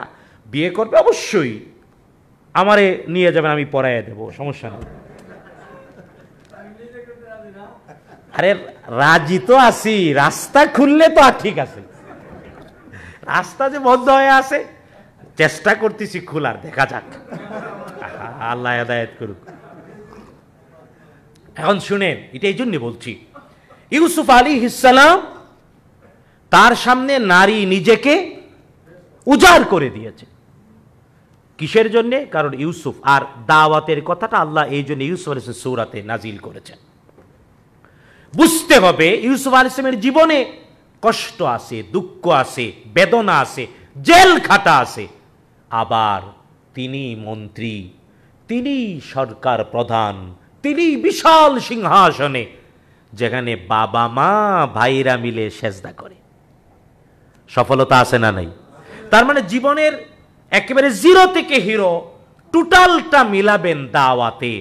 বিয়ে করবে অবশ্যই আমারে নিয়ে যাবেন আমি পড়াই দেব সমস্যা নেই আরে রাজি তো আছি রাস্তা খুললে তো আর ঠিক আছে রাস্তা যে বন্ধ হয়ে আছে চেষ্টা করতেছি খোলার দেখা যাক আল্লাহ আদায়ত করুক এখন শুনেন এটা এই জন্যে বলছি ইউসুফ আলী ইসালাম তার সামনে নারী নিজেকে উজাড় করে দিয়েছে কিসের জন্যে কারণ ইউসুফ আর দাওয়াতের কথাটা আল্লাহ এই জন্য ইউসুফ আলী সৌরাতে নাজিল করেছেন বুঝতে হবে ইউসুফ আলিসের জীবনে কষ্ট আছে দুঃখ আছে বেদনা আছে জেল খাটা আছে আবার তিনি মন্ত্রী তিনি সরকার প্রধান তিনি বিশাল সিংহাসনে যেখানে বাবা মা ভাইরা মিলে সেজদা করে সফলতা আছে না নাই তার মানে জীবনের একেবারে জিরো থেকে হিরো টোটালটা মিলাবেন দাওয়াতে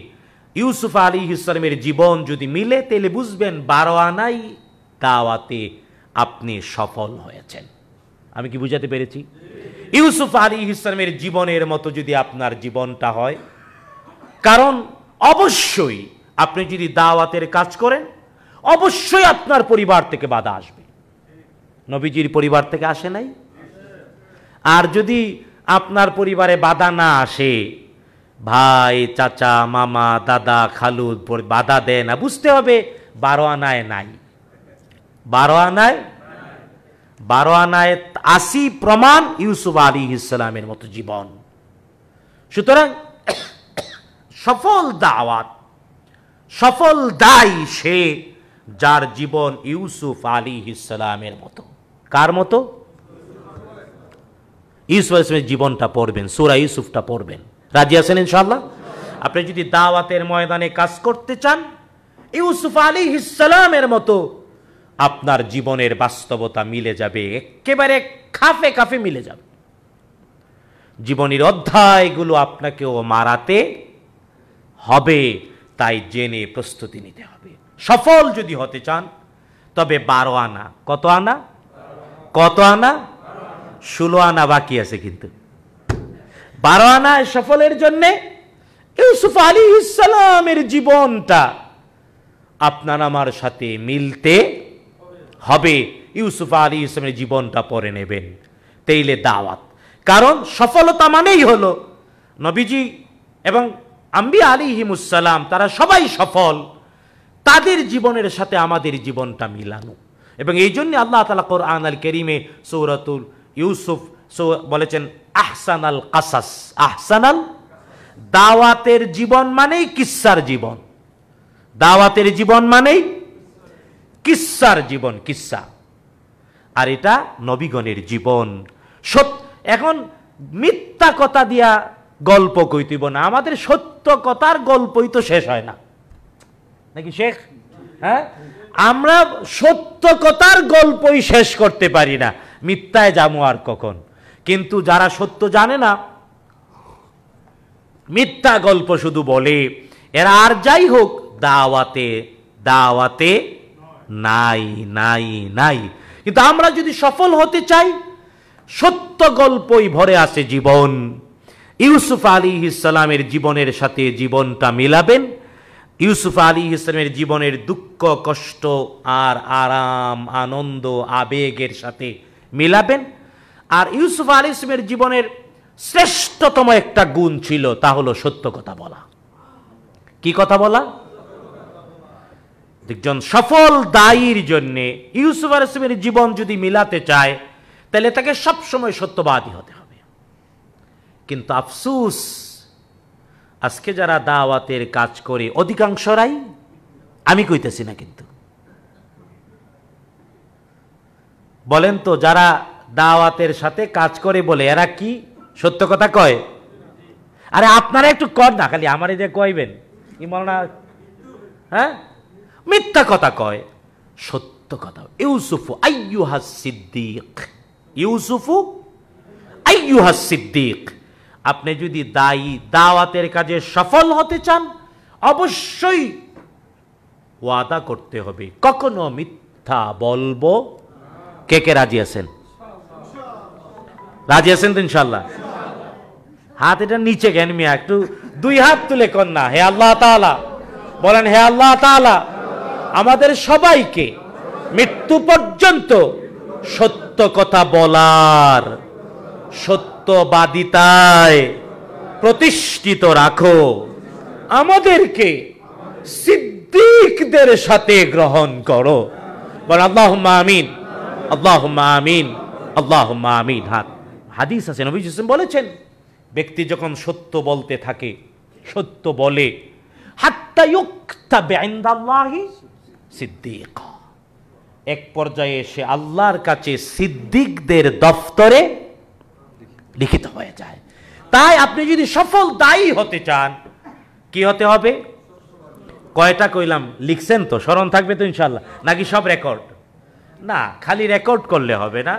ইউসুফ আলী ইসলামের জীবন যদি মিলে তাহলে বুঝবেন বারো আনাই দাওয়াতে আপনি সফল হয়েছেন আমি কি বুঝাতে পেরেছি ইউসুফ আলী ইসলামের জীবনের মতো যদি আপনার জীবনটা হয় কারণ অবশ্যই আপনি যদি দাওয়াতের কাজ করেন অবশ্যই আপনার পরিবার থেকে বাধা আসবে নবীজির পরিবার থেকে আসে নাই আর যদি আপনার পরিবারে বাধা না আসে ভাই চাচা মামা দাদা খালুদ বাধা দেয় না বুঝতে হবে বারো আনায় নাই বারো আনায় বারো আনায় আসি প্রমাণ ইউসুফ আলী ইসলামের মতো জীবন সুতরাং সফল দাওয়াত সফল দায়ী সে যার জীবন ইউসুফ আলী ইসলামের মতো কার মতো ইউসুফ ইসলামের জীবনটা পড়বেন সুরা ইউসুফটা পড়বেন রাজি আছেন ইনশাল্লাহ আপনি যদি দাওয়াতের ময়দানে কাজ করতে চান ইউসুফ আলী ইসলামের মতো আপনার জীবনের বাস্তবতা মিলে যাবে একেবারে খাফে খাফে মিলে যাবে জীবনের অধ্যায়গুলো আপনাকেও মারাতে হবে তাই জেনে প্রস্তুতি নিতে হবে সফল যদি হতে চান তবে বারো আনা কত আনা কত আনা ষোলো আনা বাকি আছে কিন্তু বারো আনা সফলের জন্যে ইউসুফ আলী ইসালামের জীবনটা আপনার আমার সাথে মিলতে হবে ইউসুফ আলী ইসলামের জীবনটা পরে নেবেন তেইলে দাওয়াত কারণ সফলতা মানেই হলো নবীজি এবং আম্বি আলী হিমুসালাম তারা সবাই সফল তাদের জীবনের সাথে আমাদের জীবনটা মিলানো এবং এই জন্য আল্লাহ তালা কোরআন আল কেরিমে সৌরাতুল ইউসুফ বলেছেন আহসান আল কাসাস আহসান আল দাওয়াতের জীবন মানেই কিসার জীবন দাওয়াতের জীবন মানেই কিস্সার জীবন কিস্সা আর এটা নবীগণের জীবন সত্য এখন মিথ্যা কথা দিয়া গল্প কইতিব না আমাদের সত্য কথার গল্পই তো শেষ হয় না নাকি শেখ হ্যাঁ আমরা সত্য কথার গল্পই শেষ করতে পারি না মিথ্যায় যাবো আর কখন কিন্তু যারা সত্য জানে না মিথ্যা গল্প শুধু বলে এরা আর যাই হোক দাওয়াতে দাওয়াতে নাই নাই নাই কিন্তু আমরা যদি সফল হতে চাই সত্য গল্পই ভরে আসে জীবন ইউসুফ আলী ইসলামের জীবনের সাথে জীবনটা মিলাবেন ইউসুফ আলী ইসলামের জীবনের দুঃখ কষ্ট আর আরাম আনন্দ আবেগের সাথে মিলাবেন আর ইউসুফ আলী ইসলামের জীবনের শ্রেষ্ঠতম একটা গুণ ছিল তা হলো সত্য কথা বলা কি কথা বলা একজন সফল দায়ীর জন্যে ইউসুফ আলসিমের জীবন যদি মিলাতে চায় তাহলে তাকে সবসময় সত্যবাদী হতে হবে কিন্তু আফসুস আজকে যারা দাওয়াতের কাজ করে অধিকাংশরাই আমি কইতেছি না কিন্তু বলেন তো যারা দাওয়াতের সাথে কাজ করে বলে এরা কি সত্য কথা কয় আরে আপনারা একটু কর না খালি আমার এদের কইবেন ই মনে হ্যাঁ মিথ্যা কথা কয় সত্য কথা ইউসুফু আইয়ুহা সিদ্দিক ইউসুফু আইয়ুহা সিদ্দিক আপনি যদি দায়ী দাওয়াতের কাজে সফল হতে চান অবশ্যই ওয়াদা করতে হবে কখনো মিথ্যা বলবো কে কে রাজি আছেন রাজি আছেন তো ইনশাল্লাহ হাত এটা নিচে গেন মিয়া একটু দুই হাত তুলে কন্যা হে আল্লাহ তালা বলেন হে আল্লাহ তালা আমাদের সবাইকে মৃত্যু পর্যন্ত সত্য কথা বলার সত্যবাদিতায় প্রতিষ্ঠিত রাখো আমাদেরকে সিদ্দিকদের সাথে গ্রহণ করো বল আল্লাহ আমিন আল্লাহ আমিন আল্লাহ আমিন হাত হাদিস আছেন নবী হোসেন বলেছেন ব্যক্তি যখন সত্য বলতে থাকে সত্য বলে হাত্তা ইউক্তা বেআইন্দাল্লাহি সিদ্দিক এক পর্যায়ে সে আল্লাহর কাছে সিদ্দিকদের দফতরে লিখিত হয়ে যায় তাই আপনি যদি সফল দায়ী হতে চান কি হতে হবে কয়টা কইলাম লিখছেন তো স্মরণ থাকবে তো ইনশাল্লাহ নাকি সব রেকর্ড না খালি রেকর্ড করলে হবে না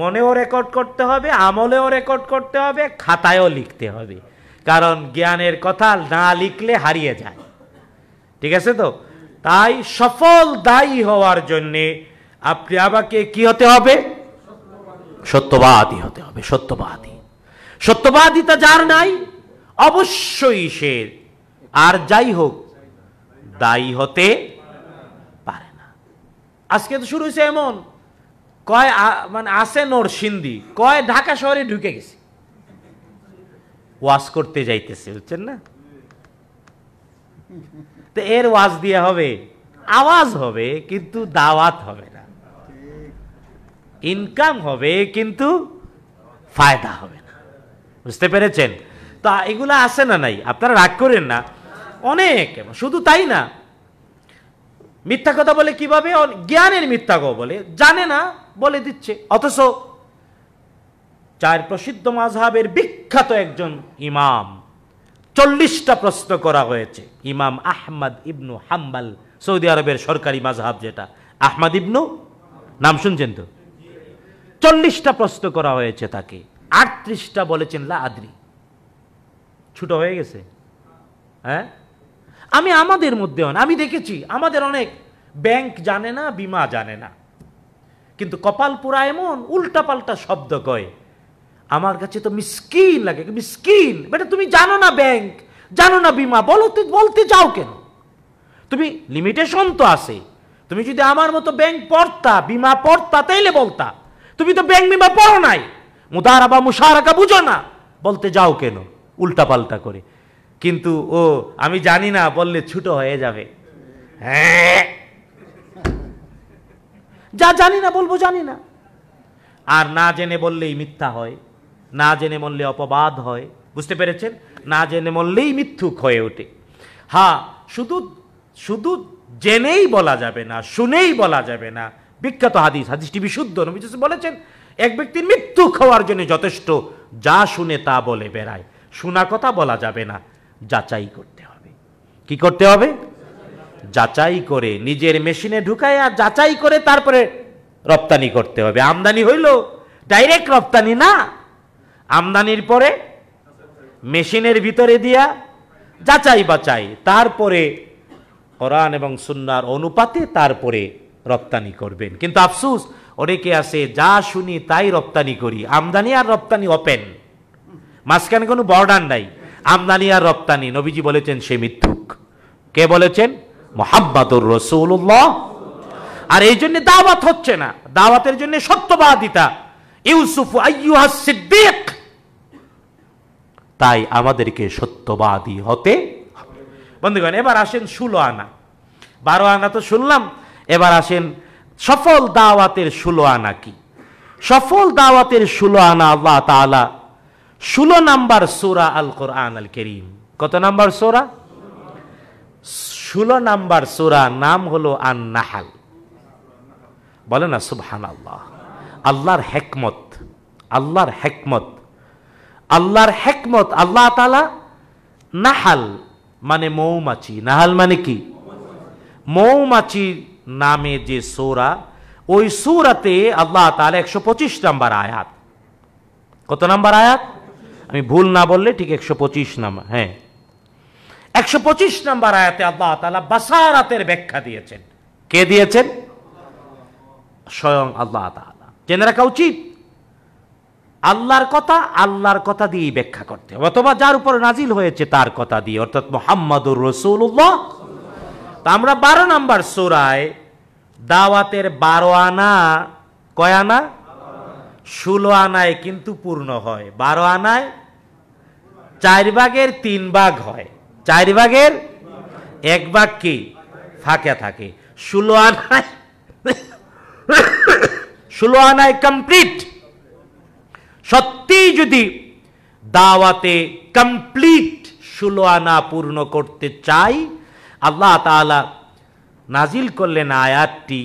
মনেও রেকর্ড করতে হবে আমলেও রেকর্ড করতে হবে খাতায়ও লিখতে হবে কারণ জ্ঞানের কথা না লিখলে হারিয়ে যায় ঠিক আছে তো তাই সফল দায়ী হওয়ার জন্যে আপনি আমাকে কি হতে হবে সত্যবাদী হতে হবে সত্যবাদী সত্যবাদী তা যার নাই অবশ্যই সে আর যাই হোক দায়ী হতে পারে না আজকে তো শুরু হয়েছে এমন কয় মানে আসে নোর সিন্ধি কয় ঢাকা শহরে ঢুকে গেছে ওয়াশ করতে যাইতেছে বুঝছেন না তো এর ওয়াজ দিয়ে হবে আওয়াজ হবে কিন্তু দাওয়াত হবে না ইনকাম হবে কিন্তু ফায়দা হবে না বুঝতে পেরেছেন তা এগুলো আছে না নাই আপনারা রাগ করেন না অনেক শুধু তাই না মিথ্যা কথা বলে কিভাবে জ্ঞানের মিথ্যা কথা বলে জানে না বলে দিচ্ছে অথচ চার প্রসিদ্ধ মাঝহাবের বিখ্যাত একজন ইমাম চল্লিশটা প্রশ্ন করা হয়েছে ইমাম আহমদ ইবনু হাম্বাল সৌদি আরবের সরকারি মাঝহাব যেটা আহমদ ইবনু নাম শুনছেন তো চল্লিশটা প্রশ্ন করা হয়েছে তাকে আটত্রিশটা বলেছেন লা আদ্রি ছোট হয়ে গেছে হ্যাঁ আমি আমাদের মধ্যে আমি দেখেছি আমাদের অনেক ব্যাংক জানে না বিমা জানে না কিন্তু কপাল পুরা এমন উল্টাপাল্টা শব্দ কয় আমার কাছে তো মিসকিন লাগে মিসকিন বেটা তুমি জানো না ব্যাংক জানো না বিমা বলো বলতে চাও কেন তুমি লিমিটেশন তো আছে তুমি যদি আমার মতো ব্যাংক পড়তা বিমা পড়তা তাইলে বলতা তুমি তো ব্যাংক বিমা পড়ো নাই মুদারা বা মুশারাকা বুঝো না বলতে যাও কেন উল্টা পাল্টা করে কিন্তু ও আমি জানি না বললে ছুটো হয়ে যাবে হ্যাঁ যা জানি না বলবো জানি না আর না জেনে বললেই মিথ্যা হয় না জেনে মরলে অপবাদ হয় বুঝতে পেরেছেন না জেনে মরলেই মিথ্যুক হয়ে ওঠে হা শুধু শুধু জেনেই বলা যাবে না শুনেই বলা যাবে না বিখ্যাত হাদিস হাদিসটি বিশুদ্ধ বলেছেন এক ব্যক্তির মৃত্যু খাওয়ার জন্য যথেষ্ট যা শুনে তা বলে বেড়ায় শোনা কথা বলা যাবে না যাচাই করতে হবে কি করতে হবে যাচাই করে নিজের মেশিনে ঢুকায় আর যাচাই করে তারপরে রপ্তানি করতে হবে আমদানি হইল ডাইরেক্ট রপ্তানি না আমদানির পরে মেশিনের ভিতরে দিয়া যাচাই বাচাই তারপরে কোরআন এবং সুন্নার অনুপাতে তারপরে রপ্তানি করবেন কিন্তু আফসুস অনেকে আছে যা শুনি তাই রপ্তানি করি আমদানি আর রপ্তানি ওপেন মাঝখানে কোনো বর্ডার নাই আমদানি আর রপ্তানি নবীজি বলেছেন সে মিথ্যুক কে বলেছেন মোহাম্মদুর রসুল্লাহ আর এই জন্য দাওয়াত হচ্ছে না দাওয়াতের জন্য সত্যবাদিতা ইউসুফ আইয়ুহা সিদ্দিক তাই আমাদেরকে সত্যবাদী হতে বন্ধুগণ এবার আসেন ষোলো আনা বারো আনা তো শুনলাম এবার আসেন সফল দাওয়াতের ষোলো আনা কি সফল দাওয়াতের ষোলো আনা আল্লাহ তালা ষোলো নাম্বার সোরা আল কোরআন আল করিম কত নাম্বার সোরা ষোলো নাম্বার সোরা নাম হলো আন্নাহাল বলে না সুবহান আল্লাহ আল্লাহর হেকমত আল্লাহর হেকমত আল্লাহর হেকমত আল্লাহ তালা নাহাল মানে মৌমাছি নাহাল মানে কি মৌমাছি নামে যে সোরা ওই সুরাতে আল্লাহ তালা একশো পঁচিশ নাম্বার আয়াত কত নাম্বার আয়াত আমি ভুল না বললে ঠিক একশো পঁচিশ নাম্বার হ্যাঁ একশো পঁচিশ নাম্বার আয়াতে আল্লাহ তালা বাসারাতের ব্যাখ্যা দিয়েছেন কে দিয়েছেন স্বয়ং আল্লাহ তালা জেনে রাখা উচিত আল্লাহর কথা আল্লাহর কথা দিয়েই ব্যাখ্যা করতে অথবা যার উপর নাজিল হয়েছে তার কথা দিয়ে অর্থাৎ মোহাম্মদুর রসুল্লাহ তা আমরা বারো নম্বর সোরায় দাওয়াতের বারো আনা কয় আনা ষোলো আনায় কিন্তু পূর্ণ হয় বারো আনায় চার ভাগের তিন ভাগ হয় চার ভাগের এক ভাগ কি ফাঁকা থাকে ষোলো আনায় ষোলো আনায় কমপ্লিট সত্যিই যদি দাওয়াতে কমপ্লিট ষোলো আনা পূর্ণ করতে চাই আল্লাহ তালা নাজিল করলেন আয়াতটি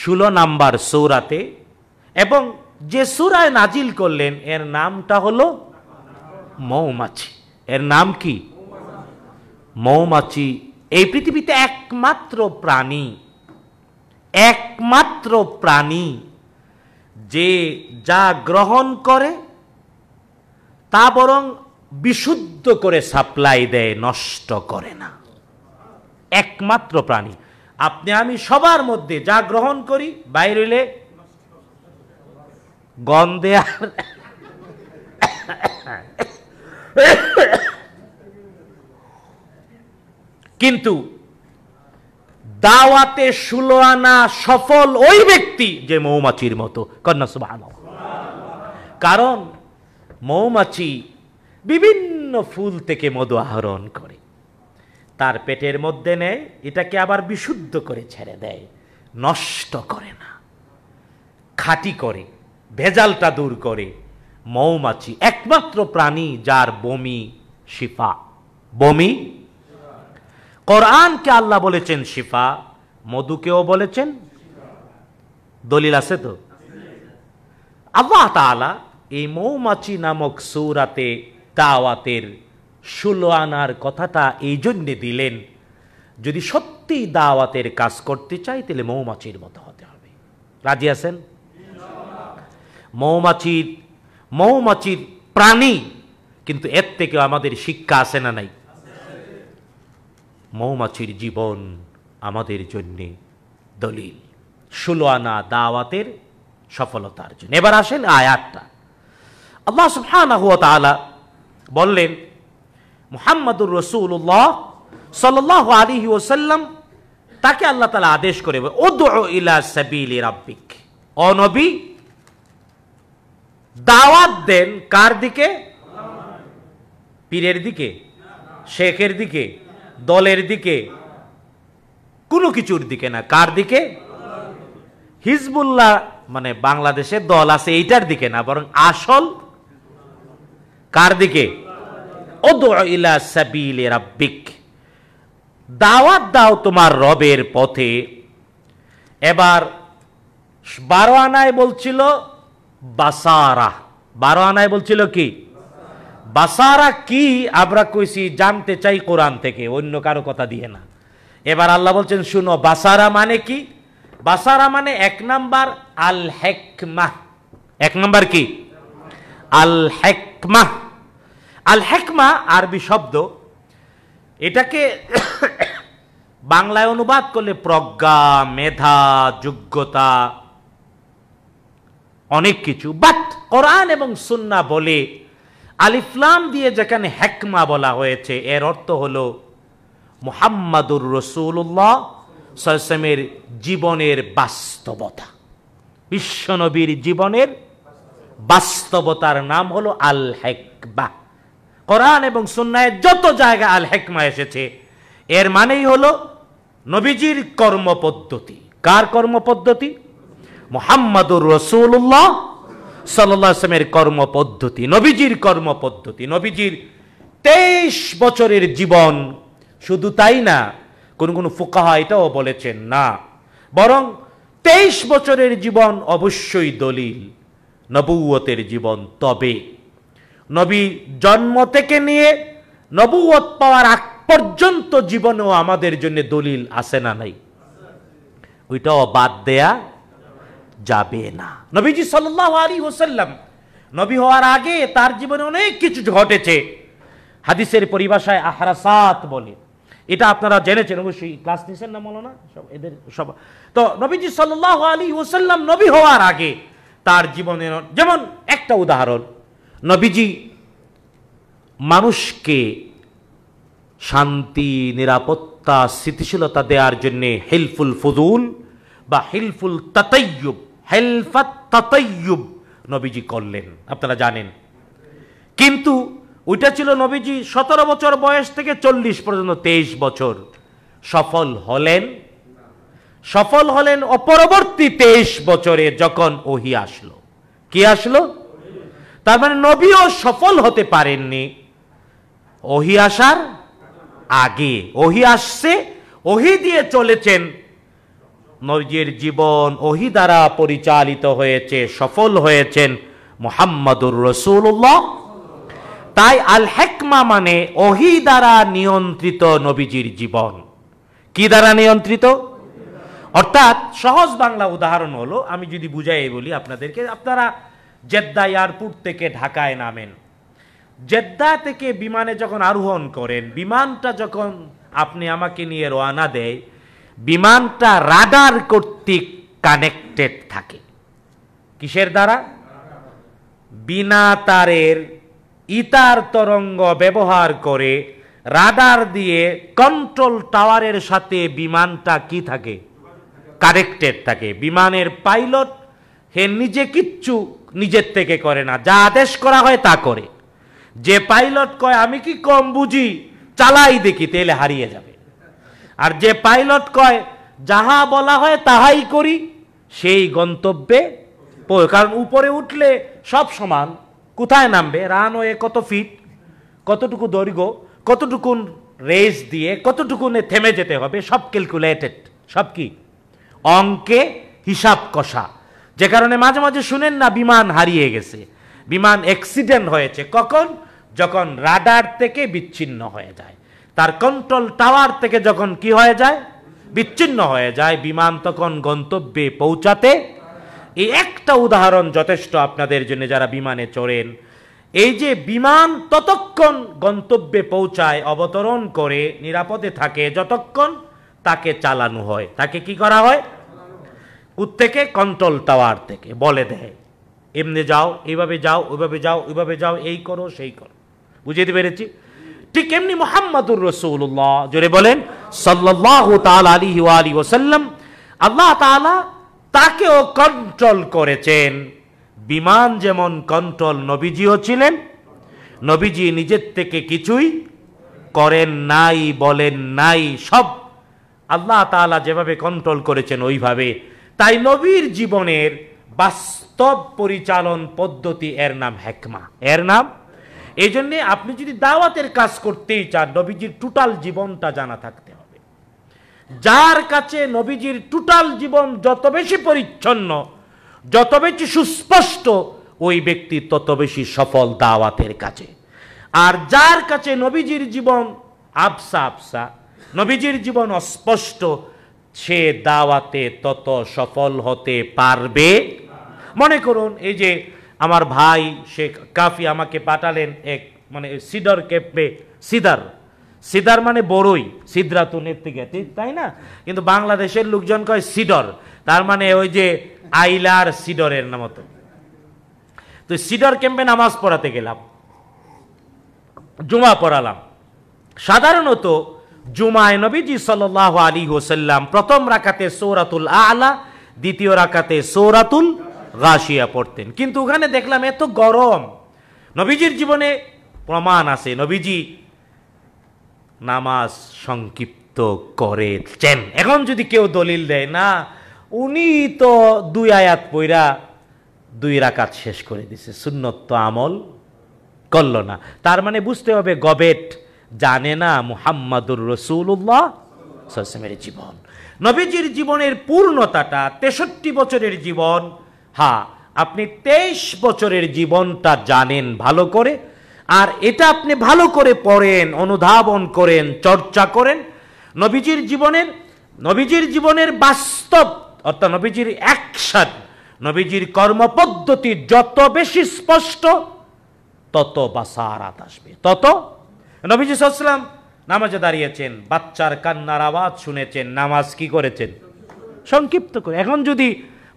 ষোলো নাম্বার সৌরাতে এবং যে সুরায় নাজিল করলেন এর নামটা হল মৌমাছি এর নাম কি মৌমাছি এই পৃথিবীতে একমাত্র প্রাণী একমাত্র প্রাণী যে যা গ্রহণ করে তা বরং বিশুদ্ধ করে সাপ্লাই দেয় নষ্ট করে না একমাত্র প্রাণী আপনি আমি সবার মধ্যে যা গ্রহণ করি বাইরে হইলে গন্ধে আর কিন্তু দাওয়াতে ষোলো আনা সফল ওই ব্যক্তি যে মৌমাছির মতো কন্যা সুবাহ কারণ মৌমাছি বিভিন্ন ফুল থেকে মধু আহরণ করে তার পেটের মধ্যে নেয় এটাকে আবার বিশুদ্ধ করে ছেড়ে দেয় নষ্ট করে না খাটি করে ভেজালটা দূর করে মৌমাছি একমাত্র প্রাণী যার বমি শিফা বমি কোরআনকে আল্লাহ বলেছেন শিফা মধুকেও বলেছেন দলিল আছে তো আল্লাহ তালা এই মৌমাছি নামক সৌরাতে দাওয়াতের সুলো আনার কথাটা এই জন্যে দিলেন যদি সত্যি দাওয়াতের কাজ করতে চাই তাহলে মৌমাছির মতো হতে হবে রাজি আছেন মৌমাছির মৌমাছির প্রাণী কিন্তু এর থেকেও আমাদের শিক্ষা আছে না নাই মৌমাছির জীবন আমাদের জন্যে দলিল ষোলো আনা দাওয়াতের সফলতার জন্য এবার আসেন আয়াতটা আল্লাহ সুফানা হুয়া তালা বললেন মুহাম্মাদুর রসুল্লাহ সাল্লাহ আলাইহি ওসাল্লাম তাকে আল্লাহ তাআলা আদেশ করে ইলা রাব্বিক দাওয়াত দেন কার দিকে পীরের দিকে শেখের দিকে দলের দিকে কোনো কিছুর দিকে না কার দিকে হিজবুল্লাহ মানে বাংলাদেশে দল আছে এইটার দিকে না বরং আসল কার দিকে দাওয়াত দাও তোমার রবের পথে এবার বারো আনায় বলছিল বাসারা বারো আনায় বলছিল কি বাসারা কি আমরা কইছি জানতে চাই কোরআন থেকে অন্য কারো কথা দিয়ে না এবার আল্লাহ বলছেন শুনো বাসারা মানে কি বাসারা মানে এক নাম্বার আল হেকমাহ এক নাম্বার কি আল হেকমাহ আল হেকমা আরবি শব্দ এটাকে বাংলায় অনুবাদ করলে প্রজ্ঞা মেধা যোগ্যতা অনেক কিছু বাট কোরআন এবং সুন্না বলে আলিফলাম দিয়ে যেখানে হেকমা বলা হয়েছে এর অর্থ হল মোহাম্মদুর রসুল্লাহ সসমের জীবনের বাস্তবতা বিশ্বনবীর জীবনের বাস্তবতার নাম হলো আল হেকবা কোরআন এবং সুন্নায় যত জায়গা আল হেকমা এসেছে এর মানেই হল নবীজির কর্মপদ্ধতি কার কর্মপদ্ধতি মোহাম্মদুর রসুল্লাহ সাল্লামের কর্মপদ্ধতি কর্ম পদ্ধতি নবীজির কর্ম পদ্ধতি নবীজির তেইশ বছরের জীবন শুধু তাই না কোন কোন ফুকাহা এটাও বলেছেন না বরং তেইশ বছরের জীবন অবশ্যই দলিল নবুয়তের জীবন তবে নবী জন্ম থেকে নিয়ে নবুয়ত পাওয়ার আগ পর্যন্ত জীবনেও আমাদের জন্য দলিল আসে না নাই ওইটাও বাদ দেয়া যাবে না নবীজি সাল্লাহ আলী হোসাল্লাম নবী হওয়ার আগে তার জীবনে অনেক কিছু ঘটেছে হাদিসের পরিভাষায় আহরাসাত বলে এটা আপনারা জেনেছেন অবশ্যই ক্লাস নিছেন না বলো না সব এদের সব তো নবীজি সাল্লাহ আলী হোসাল্লাম নবী হওয়ার আগে তার জীবনের যেমন একটা উদাহরণ নবীজি মানুষকে শান্তি নিরাপত্তা স্থিতিশীলতা দেওয়ার জন্যে হেল্পফুল ফজুল বা হেল্পফুল তাতাইয়ুব হেলফাত তাতাইয়ুব নবীজি করলেন আপনারা জানেন কিন্তু ওইটা ছিল নবীজি সতেরো বছর বয়স থেকে চল্লিশ পর্যন্ত তেইশ বছর সফল হলেন সফল হলেন অপরবর্তী তেইশ বছরে যখন ওহি আসলো কি আসলো তার মানে নবীও সফল হতে পারেননি ওহি আসার আগে ওহি আসছে ওহি দিয়ে চলেছেন নবীজির জীবন ওহি দ্বারা পরিচালিত হয়েছে সফল হয়েছেন মোহাম্মদুর রসুল্লাহ তাই আল হেকমা মানে ওহি দ্বারা নিয়ন্ত্রিত নবীজির জীবন কি দ্বারা নিয়ন্ত্রিত অর্থাৎ সহজ বাংলা উদাহরণ হলো আমি যদি বুঝাই বলি আপনাদেরকে আপনারা জেদ্দা এয়ারপোর্ট থেকে ঢাকায় নামেন জেদ্দা থেকে বিমানে যখন আরোহণ করেন বিমানটা যখন আপনি আমাকে নিয়ে রওনা দেয় বিমানটা রাডার কর্তৃক কানেক্টেড থাকে কিসের দ্বারা বিনা তারের ইতার তরঙ্গ ব্যবহার করে রাডার দিয়ে কন্ট্রোল টাওয়ারের সাথে বিমানটা কি থাকে কানেক্টেড থাকে বিমানের পাইলট হে নিজে কিচ্ছু নিজের থেকে করে না যা আদেশ করা হয় তা করে যে পাইলট কয় আমি কি কম বুঝি চালাই দেখি তেলে হারিয়ে যাবে আর যে পাইলট কয় যাহা বলা হয় তাহাই করি সেই গন্তব্যে কারণ উপরে উঠলে সব সমান কোথায় নামবে রানওয়ে কত ফিট কতটুকু দৈর্ঘ্য কতটুকুন রেস দিয়ে কতটুকুনে থেমে যেতে হবে সব ক্যালকুলেটেড সব কি অঙ্কে হিসাব কষা যে কারণে মাঝে মাঝে শুনেন না বিমান হারিয়ে গেছে বিমান অ্যাক্সিডেন্ট হয়েছে কখন যখন রাডার থেকে বিচ্ছিন্ন হয়ে যায় তার কন্ট্রোল টাওয়ার থেকে যখন কি হয়ে যায় বিচ্ছিন্ন হয়ে যায় বিমান তখন গন্তব্যে পৌঁছাতে এই একটা উদাহরণ যথেষ্ট আপনাদের জন্য যারা বিমানে চড়েন এই যে বিমান ততক্ষণ গন্তব্যে পৌঁছায় অবতরণ করে নিরাপদে থাকে যতক্ষণ তাকে চালানো হয় তাকে কি করা হয় থেকে কন্ট্রোল টাওয়ার থেকে বলে দেয় এমনি যাও এইভাবে যাও ওইভাবে যাও ওইভাবে যাও এই করো সেই করো বুঝিয়ে পেরেছি ঠিক এমনি মোহাম্মদুর রসৌল্লাহ জোরে বলেন সাল্লাহ আলী আলী ওসাল্লাম আল্লাহ তালা তাকেও কন্ট্রোল করেছেন বিমান যেমন কন্ট্রোল নবীজিও ছিলেন নবীজি নিজের থেকে কিছুই করেন নাই বলেন নাই সব আল্লাহ তালা যেভাবে কন্ট্রোল করেছেন ওইভাবে তাই নবীর জীবনের বাস্তব পরিচালন পদ্ধতি এর নাম হেকমা এর নাম এই জন্যে আপনি যদি দাওয়াতের কাজ করতেই চান নবীজির টোটাল জীবনটা জানা থাকতে হবে যার কাছে নবীজির টোটাল জীবন যত বেশি পরিচ্ছন্ন যত বেশি সুস্পষ্ট ওই ব্যক্তি তত বেশি সফল দাওয়াতের কাছে আর যার কাছে নবীজির জীবন আবসা আবসা নবীজির জীবন অস্পষ্ট সে দাওয়াতে তত সফল হতে পারবে মনে করুন এই যে আমার ভাই শেখ কাফি আমাকে পাঠালেন এক মানে সিডর কেপে সিদার সিদার মানে বড়ই সিদ্রাতুনের থেকে তাই না কিন্তু বাংলাদেশের লোকজন কয় সিডর তার মানে ওই যে আইলার সিডরের মতো তো সিডর ক্যাম্পে নামাজ পড়াতে গেলাম জুমা পড়ালাম সাধারণত জুমায় নবীজি সাল আলী হোসাল্লাম প্রথম রাখাতে সৌরাতুল আলা দ্বিতীয় রাখাতে সৌরাতুল গাশিয়া পড়তেন কিন্তু ওখানে দেখলাম এত গরম নবীজির জীবনে প্রমাণ আছে নবীজি নামাজ সংক্ষিপ্ত করেছেন এখন যদি কেউ দলিল দেয় না উনি তো দুই আয়াত পইরা দুই রাকাত শেষ করে দিছে শূন্যত্ব আমল করল না তার মানে বুঝতে হবে গবেট জানে না মুহাম্মাদুর রসুল্লাহ সামের জীবন নবীজির জীবনের পূর্ণতাটা তেষট্টি বছরের জীবন হ্যাঁ আপনি তেইশ বছরের জীবনটা জানেন ভালো করে আর এটা আপনি ভালো করে পড়েন অনুধাবন করেন চর্চা করেন নবীজির জীবনের নবীজির জীবনের বাস্তব অর্থাৎ নবীজির অ্যাকশন নবীজির কর্মপদ্ধতি যত বেশি স্পষ্ট তত বাসারাত আসবে তত নবীজি সাল্লাম নামাজে দাঁড়িয়েছেন বাচ্চার কান্নার আওয়াজ শুনেছেন নামাজ কি করেছেন সংক্ষিপ্ত করে এখন যদি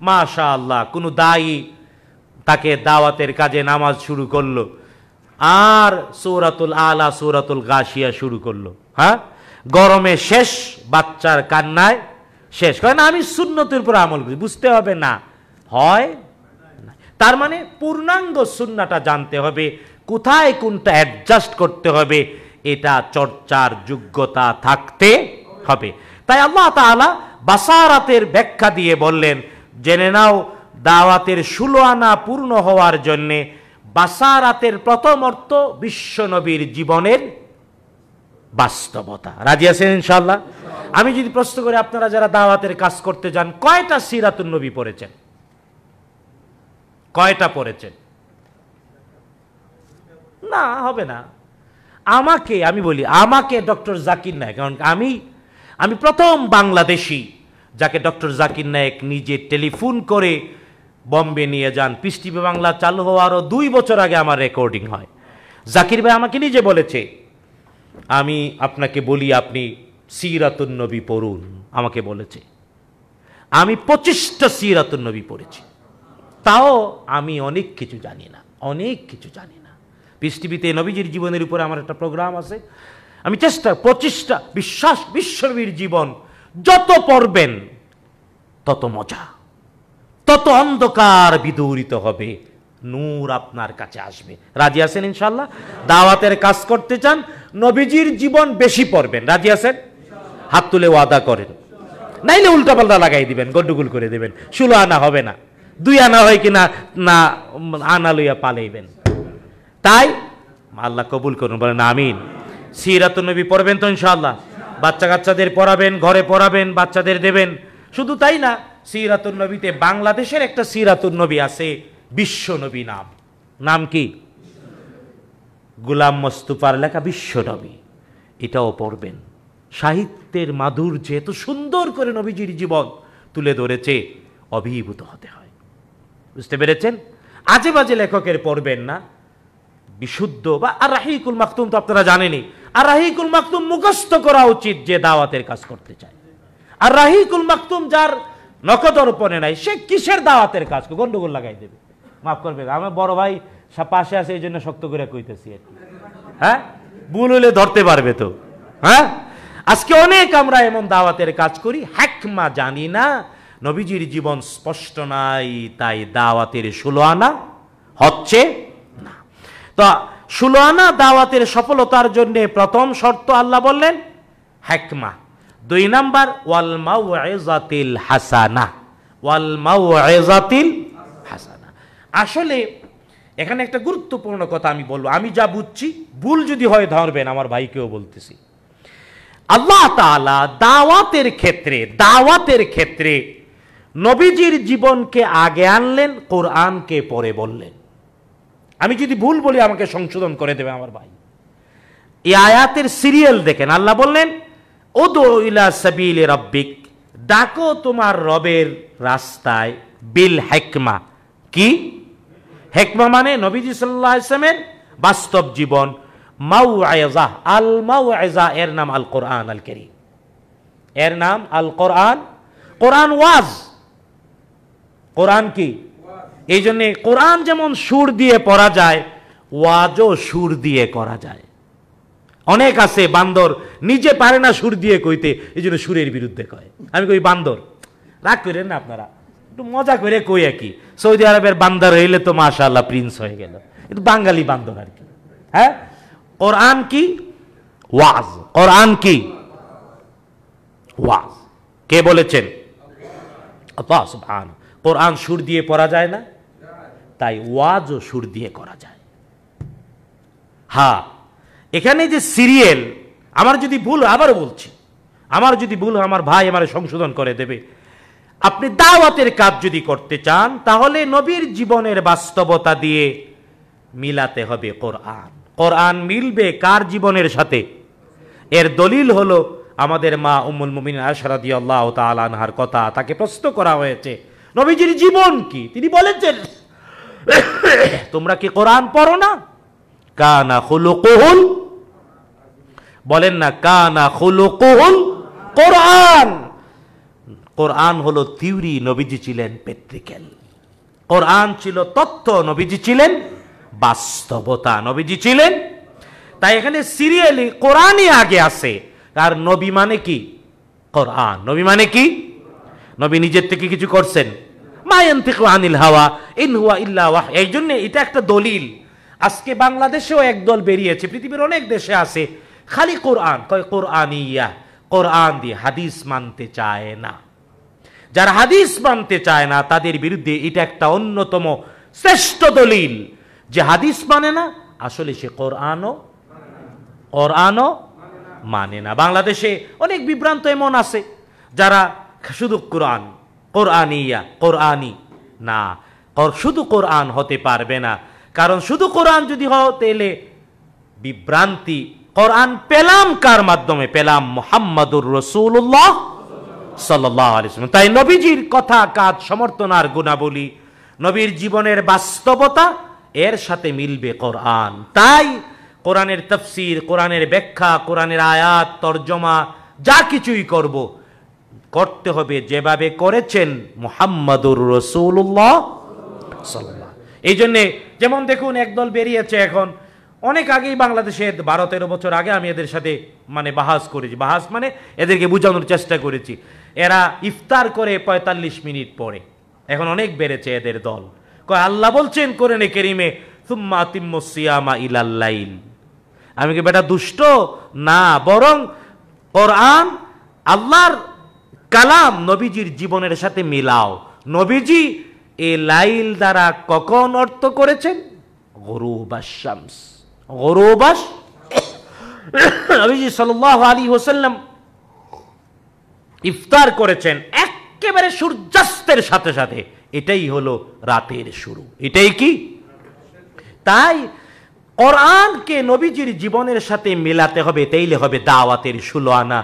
মাশা আল্লাহ কোনো দায়ী তাকে দাওয়াতের কাজে নামাজ শুরু করলো আর সৌরাতুল আলা সৌরাতুল গাশিয়া শুরু করলো হ্যাঁ গরমে শেষ বাচ্চার কান্নায় শেষ কয় না আমি সুন্নতির উপর আমল করি বুঝতে হবে না হয় তার মানে পূর্ণাঙ্গ সুন্নাটা জানতে হবে কোথায় কোনটা অ্যাডজাস্ট করতে হবে এটা চর্চার যোগ্যতা থাকতে হবে তাই আল্লাহ তালা বাসারাতের ব্যাখ্যা দিয়ে বললেন জেনে নাও দাওয়াতের সুলো আনা পূর্ণ হওয়ার জন্যে বাসারাতের প্রথম অর্থ বিশ্বনবীর জীবনের বাস্তবতা রাজি আছেন ইনশাল্লাহ আমি যদি প্রশ্ন করি আপনারা যারা দাওয়াতের কাজ করতে যান কয়টা সিরাতুল নবী পড়েছেন কয়টা পড়েছেন না হবে না আমাকে আমি বলি আমাকে ডক্টর জাকির নায়ক কারণ আমি আমি প্রথম বাংলাদেশি যাকে ডক্টর জাকির নায়েক নিজে টেলিফোন করে বম্বে নিয়ে যান পিস টিভি বাংলা চালু হওয়ারও দুই বছর আগে আমার রেকর্ডিং হয় জাকির ভাই আমাকে নিজে বলেছে আমি আপনাকে বলি আপনি সিরাতুন নবী পড়ুন আমাকে বলেছে আমি পঁচিশটা সিরাতুন নবী পড়েছি তাও আমি অনেক কিছু জানি না অনেক কিছু জানি না পিস টিভিতে নবীজির জীবনের উপরে আমার একটা প্রোগ্রাম আছে আমি চেষ্টা পঁচিশটা বিশ্বাস বিশ্বনবীর জীবন যত পড়বেন তত মজা তত অন্ধকার বিদৌরিত হবে নূর আপনার কাছে আসবে রাজি আছেন ইনশাল্লাহ দাওয়াতের কাজ করতে চান নবীজির জীবন বেশি পড়বেন রাজি আছেন হাত তুলে ওয়াদা করেন নাইলে উল্টাপাল্টা লাগাই দিবেন গন্ডগোল করে দেবেন ষোলো আনা হবে না দুই আনা হয় কিনা না আনা লইয়া পালাইবেন তাই আল্লাহ কবুল করুন বলেন আমিন সিরাত নবী পড়বেন তো ইনশাল্লাহ বাচ্চা কাচ্চাদের পড়াবেন ঘরে পড়াবেন বাচ্চাদের দেবেন শুধু তাই না সিরাতুন নবীতে বাংলাদেশের একটা সিরাতুন নবী আছে বিশ্ব নবী নাম নাম কি গুলাম মস্তুফার লেখা বিশ্ব নবী এটাও পড়বেন সাহিত্যের মাধুর্যে এত সুন্দর করে নবীজির জীবন তুলে ধরেছে অভিভূত হতে হয় বুঝতে পেরেছেন আজে বাজে লেখকের পড়বেন না বিশুদ্ধ বা আর রাহিকুল মাকতুম তো আপনারা জানেনি আর রাহিকুল মাকতুম মুখস্থ করা উচিত যে দাওয়াতের কাজ করতে চায় আর রাহিকুল মাকতুম যার অর্পণে নাই সে কিসের দাওয়াতের কাজ গন্ডগোল লাগাই দেবে মাফ করবে আমার বড় ভাই পাশে আছে এই জন্য শক্ত করে কইতেছি আর হ্যাঁ ভুল হলে ধরতে পারবে তো হ্যাঁ আজকে অনেক আমরা এমন দাওয়াতের কাজ করি হ্যাকমা জানি না নবীজির জীবন স্পষ্ট নাই তাই দাওয়াতের ষোলো আনা হচ্ছে না তো সুলোয়ানা আনা দাওয়াতের সফলতার জন্য প্রথম শর্ত আল্লাহ বললেন হ্যাকমা দুই নাম্বার ওয়ালমা হাসানা ওয়ালমা ওয়াইজাতিল হাসানা আসলে এখানে একটা গুরুত্বপূর্ণ কথা আমি বলবো আমি যা বুঝছি ভুল যদি হয় ধরবেন আমার ভাইকেও বলতেছি আল্লাহ তালা দাওয়াতের ক্ষেত্রে দাওয়াতের ক্ষেত্রে নবীজির জীবনকে আগে আনলেন কোরআনকে পরে বললেন আমি যদি ভুল বলি আমাকে সংশোধন করে দেবে আমার ভাই এই আয়াতের সিরিয়াল দেখেন আল্লাহ বললেন ও ইলা সাবিল রব্বিক ডাকো তোমার রবের রাস্তায় বিল হেকমা কি হেকমা মানে নবীজি সাল্লাহ ইসলামের বাস্তব জীবন মাউ আয়জাহ আল মাউ আয়জাহ এর নাম আল কোরআন আল কেরি এর নাম আল কোরআন কোরআন ওয়াজ কোরআন কি এই জন্যে কোরআন যেমন সুর দিয়ে পড়া যায় ওয়াজও সুর দিয়ে করা যায় অনেক আছে বান্দর নিজে পারে না সুর দিয়ে কইতে এই জন্য সুরের বিরুদ্ধে কয় আমি কই বান্দর রাগ করেন না আপনারা একটু মজা করে কই আর কি সৌদি আরবের বান্দর হইলে তো মাশা আল্লাহ প্রিন্স হয়ে গেল একটু বাঙালি বান্দর আর কি হ্যাঁ ওর আন কি ওয়াজ ওর আন কি ওয়াজ কে বলেছেন কোরআন সুর দিয়ে পড়া যায় না তাই ওয়াজ ও সুর দিয়ে করা যায় হা হ্যাঁ, এখানে যে সিরিয়াল আমার যদি ভুল আবারও বলছি আমার যদি ভুল আমার ভাই আমার সংশোধন করে দেবে আপনি দাওয়াতের কাজ যদি করতে চান তাহলে নবীর জীবনের বাস্তবতা দিয়ে মিলাতে হবে কোরআন কোরআন মিলবে কার জীবনের সাথে এর দলিল হলো আমাদের মা উমুল মুমিন আশারাদি আল্লাহ তালানহার কথা তাকে প্রশ্ন করা হয়েছে নবীজির জীবন কি তিনি বলেছেন তোমরা কি কোরআন পড়ো না কানা হুলুকুহুল বলেন না কানা হুলুকুহুল কোরআন কোরআন হলো থিউরি নবীজি ছিলেন পেট্রিক্যাল কোরআন ছিল তথ্য নবীজি ছিলেন বাস্তবতা নবীজি ছিলেন তাই এখানে সিরিয়ালি কোরআনই আগে আছে আর নবী মানে কি কোরআন নবী মানে কি নবী নিজের থেকে কিছু করছেন মায়ান্তিক আনিল হাওয়া ইন হুয়া ইল্লা ওয়াহ এই জন্য এটা একটা দলিল আজকে বাংলাদেশেও একদল বেরিয়েছে পৃথিবীর অনেক দেশে আছে খালি কোরআন কয় ইয়া কোরআন দিয়ে হাদিস মানতে চায় না যারা হাদিস মানতে চায় না তাদের বিরুদ্ধে এটা একটা অন্যতম শ্রেষ্ঠ দলিল যে হাদিস মানে না আসলে সে কোরআনও কোরআনও মানে না বাংলাদেশে অনেক বিভ্রান্ত এমন আছে যারা শুধু কোরআন কোরআনিয়া কোরআনই না শুধু কোরআন হতে পারবে না কারণ শুধু কোরআন যদি এলে বিভ্রান্তি কোরআন পেলাম কার মাধ্যমে পেলাম মোহাম্মদুর রসুল্লাহ সাল্লাহ তাই নবীজির কথা কাজ সমর্থনার গুণাবলী নবীর জীবনের বাস্তবতা এর সাথে মিলবে কোরআন তাই কোরআনের তফসির কোরআনের ব্যাখ্যা কোরআনের আয়াত তর্জমা যা কিছুই করব করতে হবে যেভাবে করেছেন মোহাম্মদুর রসুল্লাহ সাল্লাহ এই জন্যে যেমন দেখুন একদল বেরিয়েছে এখন অনেক আগেই বাংলাদেশে বারো তেরো বছর আগে আমি এদের সাথে মানে বাহাস করেছি বাহাস মানে এদেরকে বোঝানোর চেষ্টা করেছি এরা ইফতার করে পঁয়তাল্লিশ মিনিট পরে এখন অনেক বেড়েছে এদের দল কয় আল্লাহ বলছেন করে নে কেরিমে সুম্মা সিয়ামা ইলাল্লাইল আমি কি বেটা দুষ্ট না বরং কোরআন আল্লাহর কালাম নবীজির জীবনের সাথে মিলাও নবীজি এ লাইল দ্বারা কখন অর্থ করেছেন গরুবাস গরুবাস নবীজি সাল্লাহ আলী হোসাল্লাম ইফতার করেছেন একেবারে সূর্যাস্তের সাথে সাথে এটাই হলো রাতের শুরু এটাই কি তাই কোরআনকে নবীজির জীবনের সাথে মেলাতে হবে তাইলে হবে দাওয়াতের সুলো আনা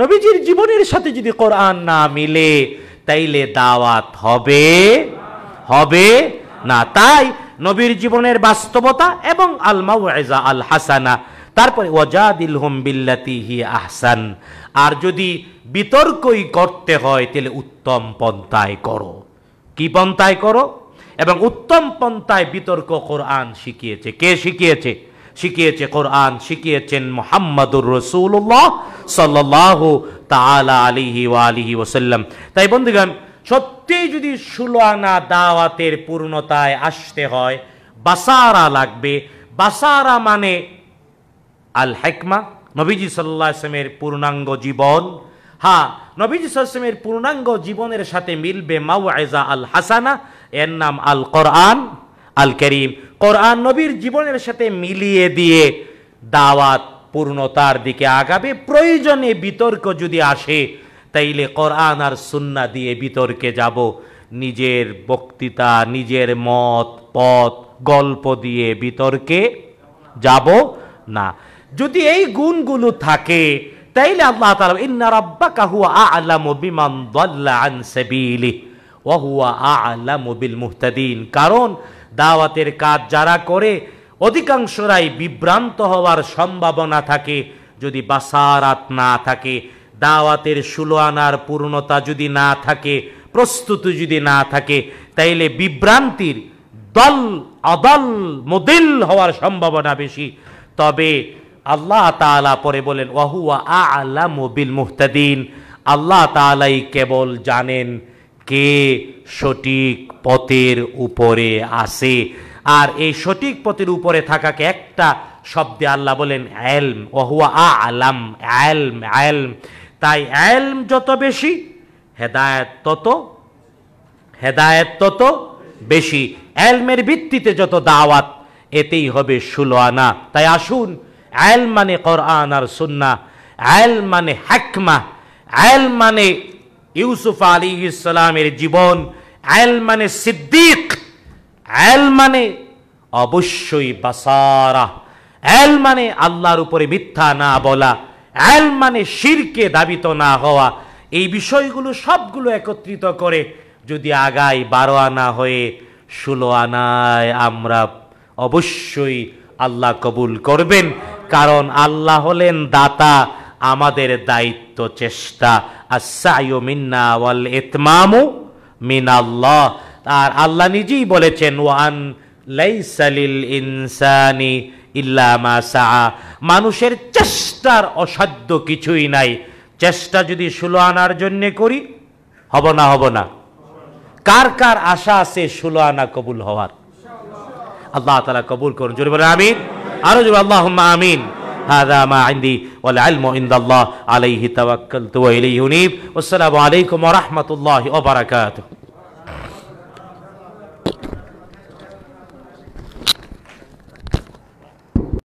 নবীজির জীবনের সাথে যদি কোরআন না মিলে তাইলে দাওয়াত হবে হবে না তাই নবীর জীবনের বাস্তবতা এবং আলমা ওয়াইজা আল হাসানা তারপরে ওয়াজাদিল হোম বিল্লাতি হি আহসান আর যদি বিতর্কই করতে হয় তাহলে উত্তম পন্থায় করো কি পন্থায় করো এবং উত্তম পন্থায় বিতর্ক কোরআন শিখিয়েছে কে শিখিয়েছে শিখিয়েছে কোরআন শিখিয়েছেন মোহাম্মদুর রসুল্লাহ সাল্লাহ তালা আলিহি আলিহি ওসাল্লাম তাই বন্ধুগণ সত্যিই যদি সুলানা দাওয়াতের পূর্ণতায় আসতে হয় বাসারা লাগবে বাসারা মানে আল হেকমা নবীজি সাল্লাহ আসলামের পূর্ণাঙ্গ জীবন হা হ্যাঁ, নবীজি সাল্লামের পূর্ণাঙ্গ জীবনের সাথে মিলবে মাউ আল হাসানা এর নাম আল কোরআন আল করিম কোরআন নবীর জীবনের সাথে মিলিয়ে দিয়ে দাওয়াত পূর্ণতার দিকে আগাবে প্রয়োজনে বিতর্ক যদি আসে তাইলে কোরআন আর সুন্না দিয়ে বিতর্কে যাব নিজের বক্তৃতা নিজের মত পথ গল্প দিয়ে বিতর্কে যাব না যদি এই গুণগুলো থাকে তাইলে আল্লাহ তাআলা ইন্না রাব্বাকা হুয়া আ'লামু বিমান দাল্লা আন সাবিলিহি ওয়া হুয়া আ'লামু বিল মুহতাদিন কারণ দাওয়াতের কাজ যারা করে অধিকাংশরাই বিভ্রান্ত হওয়ার সম্ভাবনা থাকে যদি বাসারাত না থাকে দাওয়াতের সুলো আনার পূর্ণতা যদি না থাকে প্রস্তুতি যদি না থাকে তাইলে বিভ্রান্তির দল অদল মদিল হওয়ার সম্ভাবনা বেশি তবে আল্লাহ তালা পরে বলেন ওয়াহুয়া আল্লাহ মোবিল মুহতাদিন আল্লাহ তালাই কেবল জানেন কে সঠিক পথের উপরে আসে আর এই সঠিক পথের উপরে থাকাকে একটা শব্দে আল্লাহ বলেন অ্যালম ওহুয়া আলাম অ্যালম অ্যালম তাই অ্যালম যত বেশি হেদায়ত তত হেদায়ত তত বেশি অ্যালমের ভিত্তিতে যত দাওয়াত এতেই হবে সুলো আনা তাই আসুন অ্যাল মানে কোরআন আর সুন্না অ্যাল মানে হ্যাকমা অ্যাল মানে ইউসুফ আলী ইসলামের জীবন আল মানে সিদ্দিক আল মানে অবশ্যই বাসারা আল মানে আল্লাহর উপরে মিথ্যা না বলা আল মানে শিরকে দাবিত না হওয়া এই বিষয়গুলো সবগুলো একত্রিত করে যদি আগাই বারো আনা হয়ে ষোলো আনায় আমরা অবশ্যই আল্লাহ কবুল করবেন কারণ আল্লাহ হলেন দাতা আমাদের দায়িত্ব চেষ্টা আসায়ু মিন্না ওয়াল ইতমামু মিন আল্লাহ আর আল্লাহ নিজেই বলেছেন ওয়ান লাইসালিল ইনসানি ইল্লা মা মানুষের চেষ্টার অসাধ্য কিছুই নাই চেষ্টা যদি সুলো আনার জন্যে করি হব না হব না কার কার আশা আছে সুলো আনা কবুল হওয়ার আল্লাহ তালা কবুল করুন জোরে বলে আমিন আরো জোর আল্লাহ আমিন هذا ما عندي والعلم عند الله عليه توكلت واليه نيب والسلام عليكم ورحمه الله وبركاته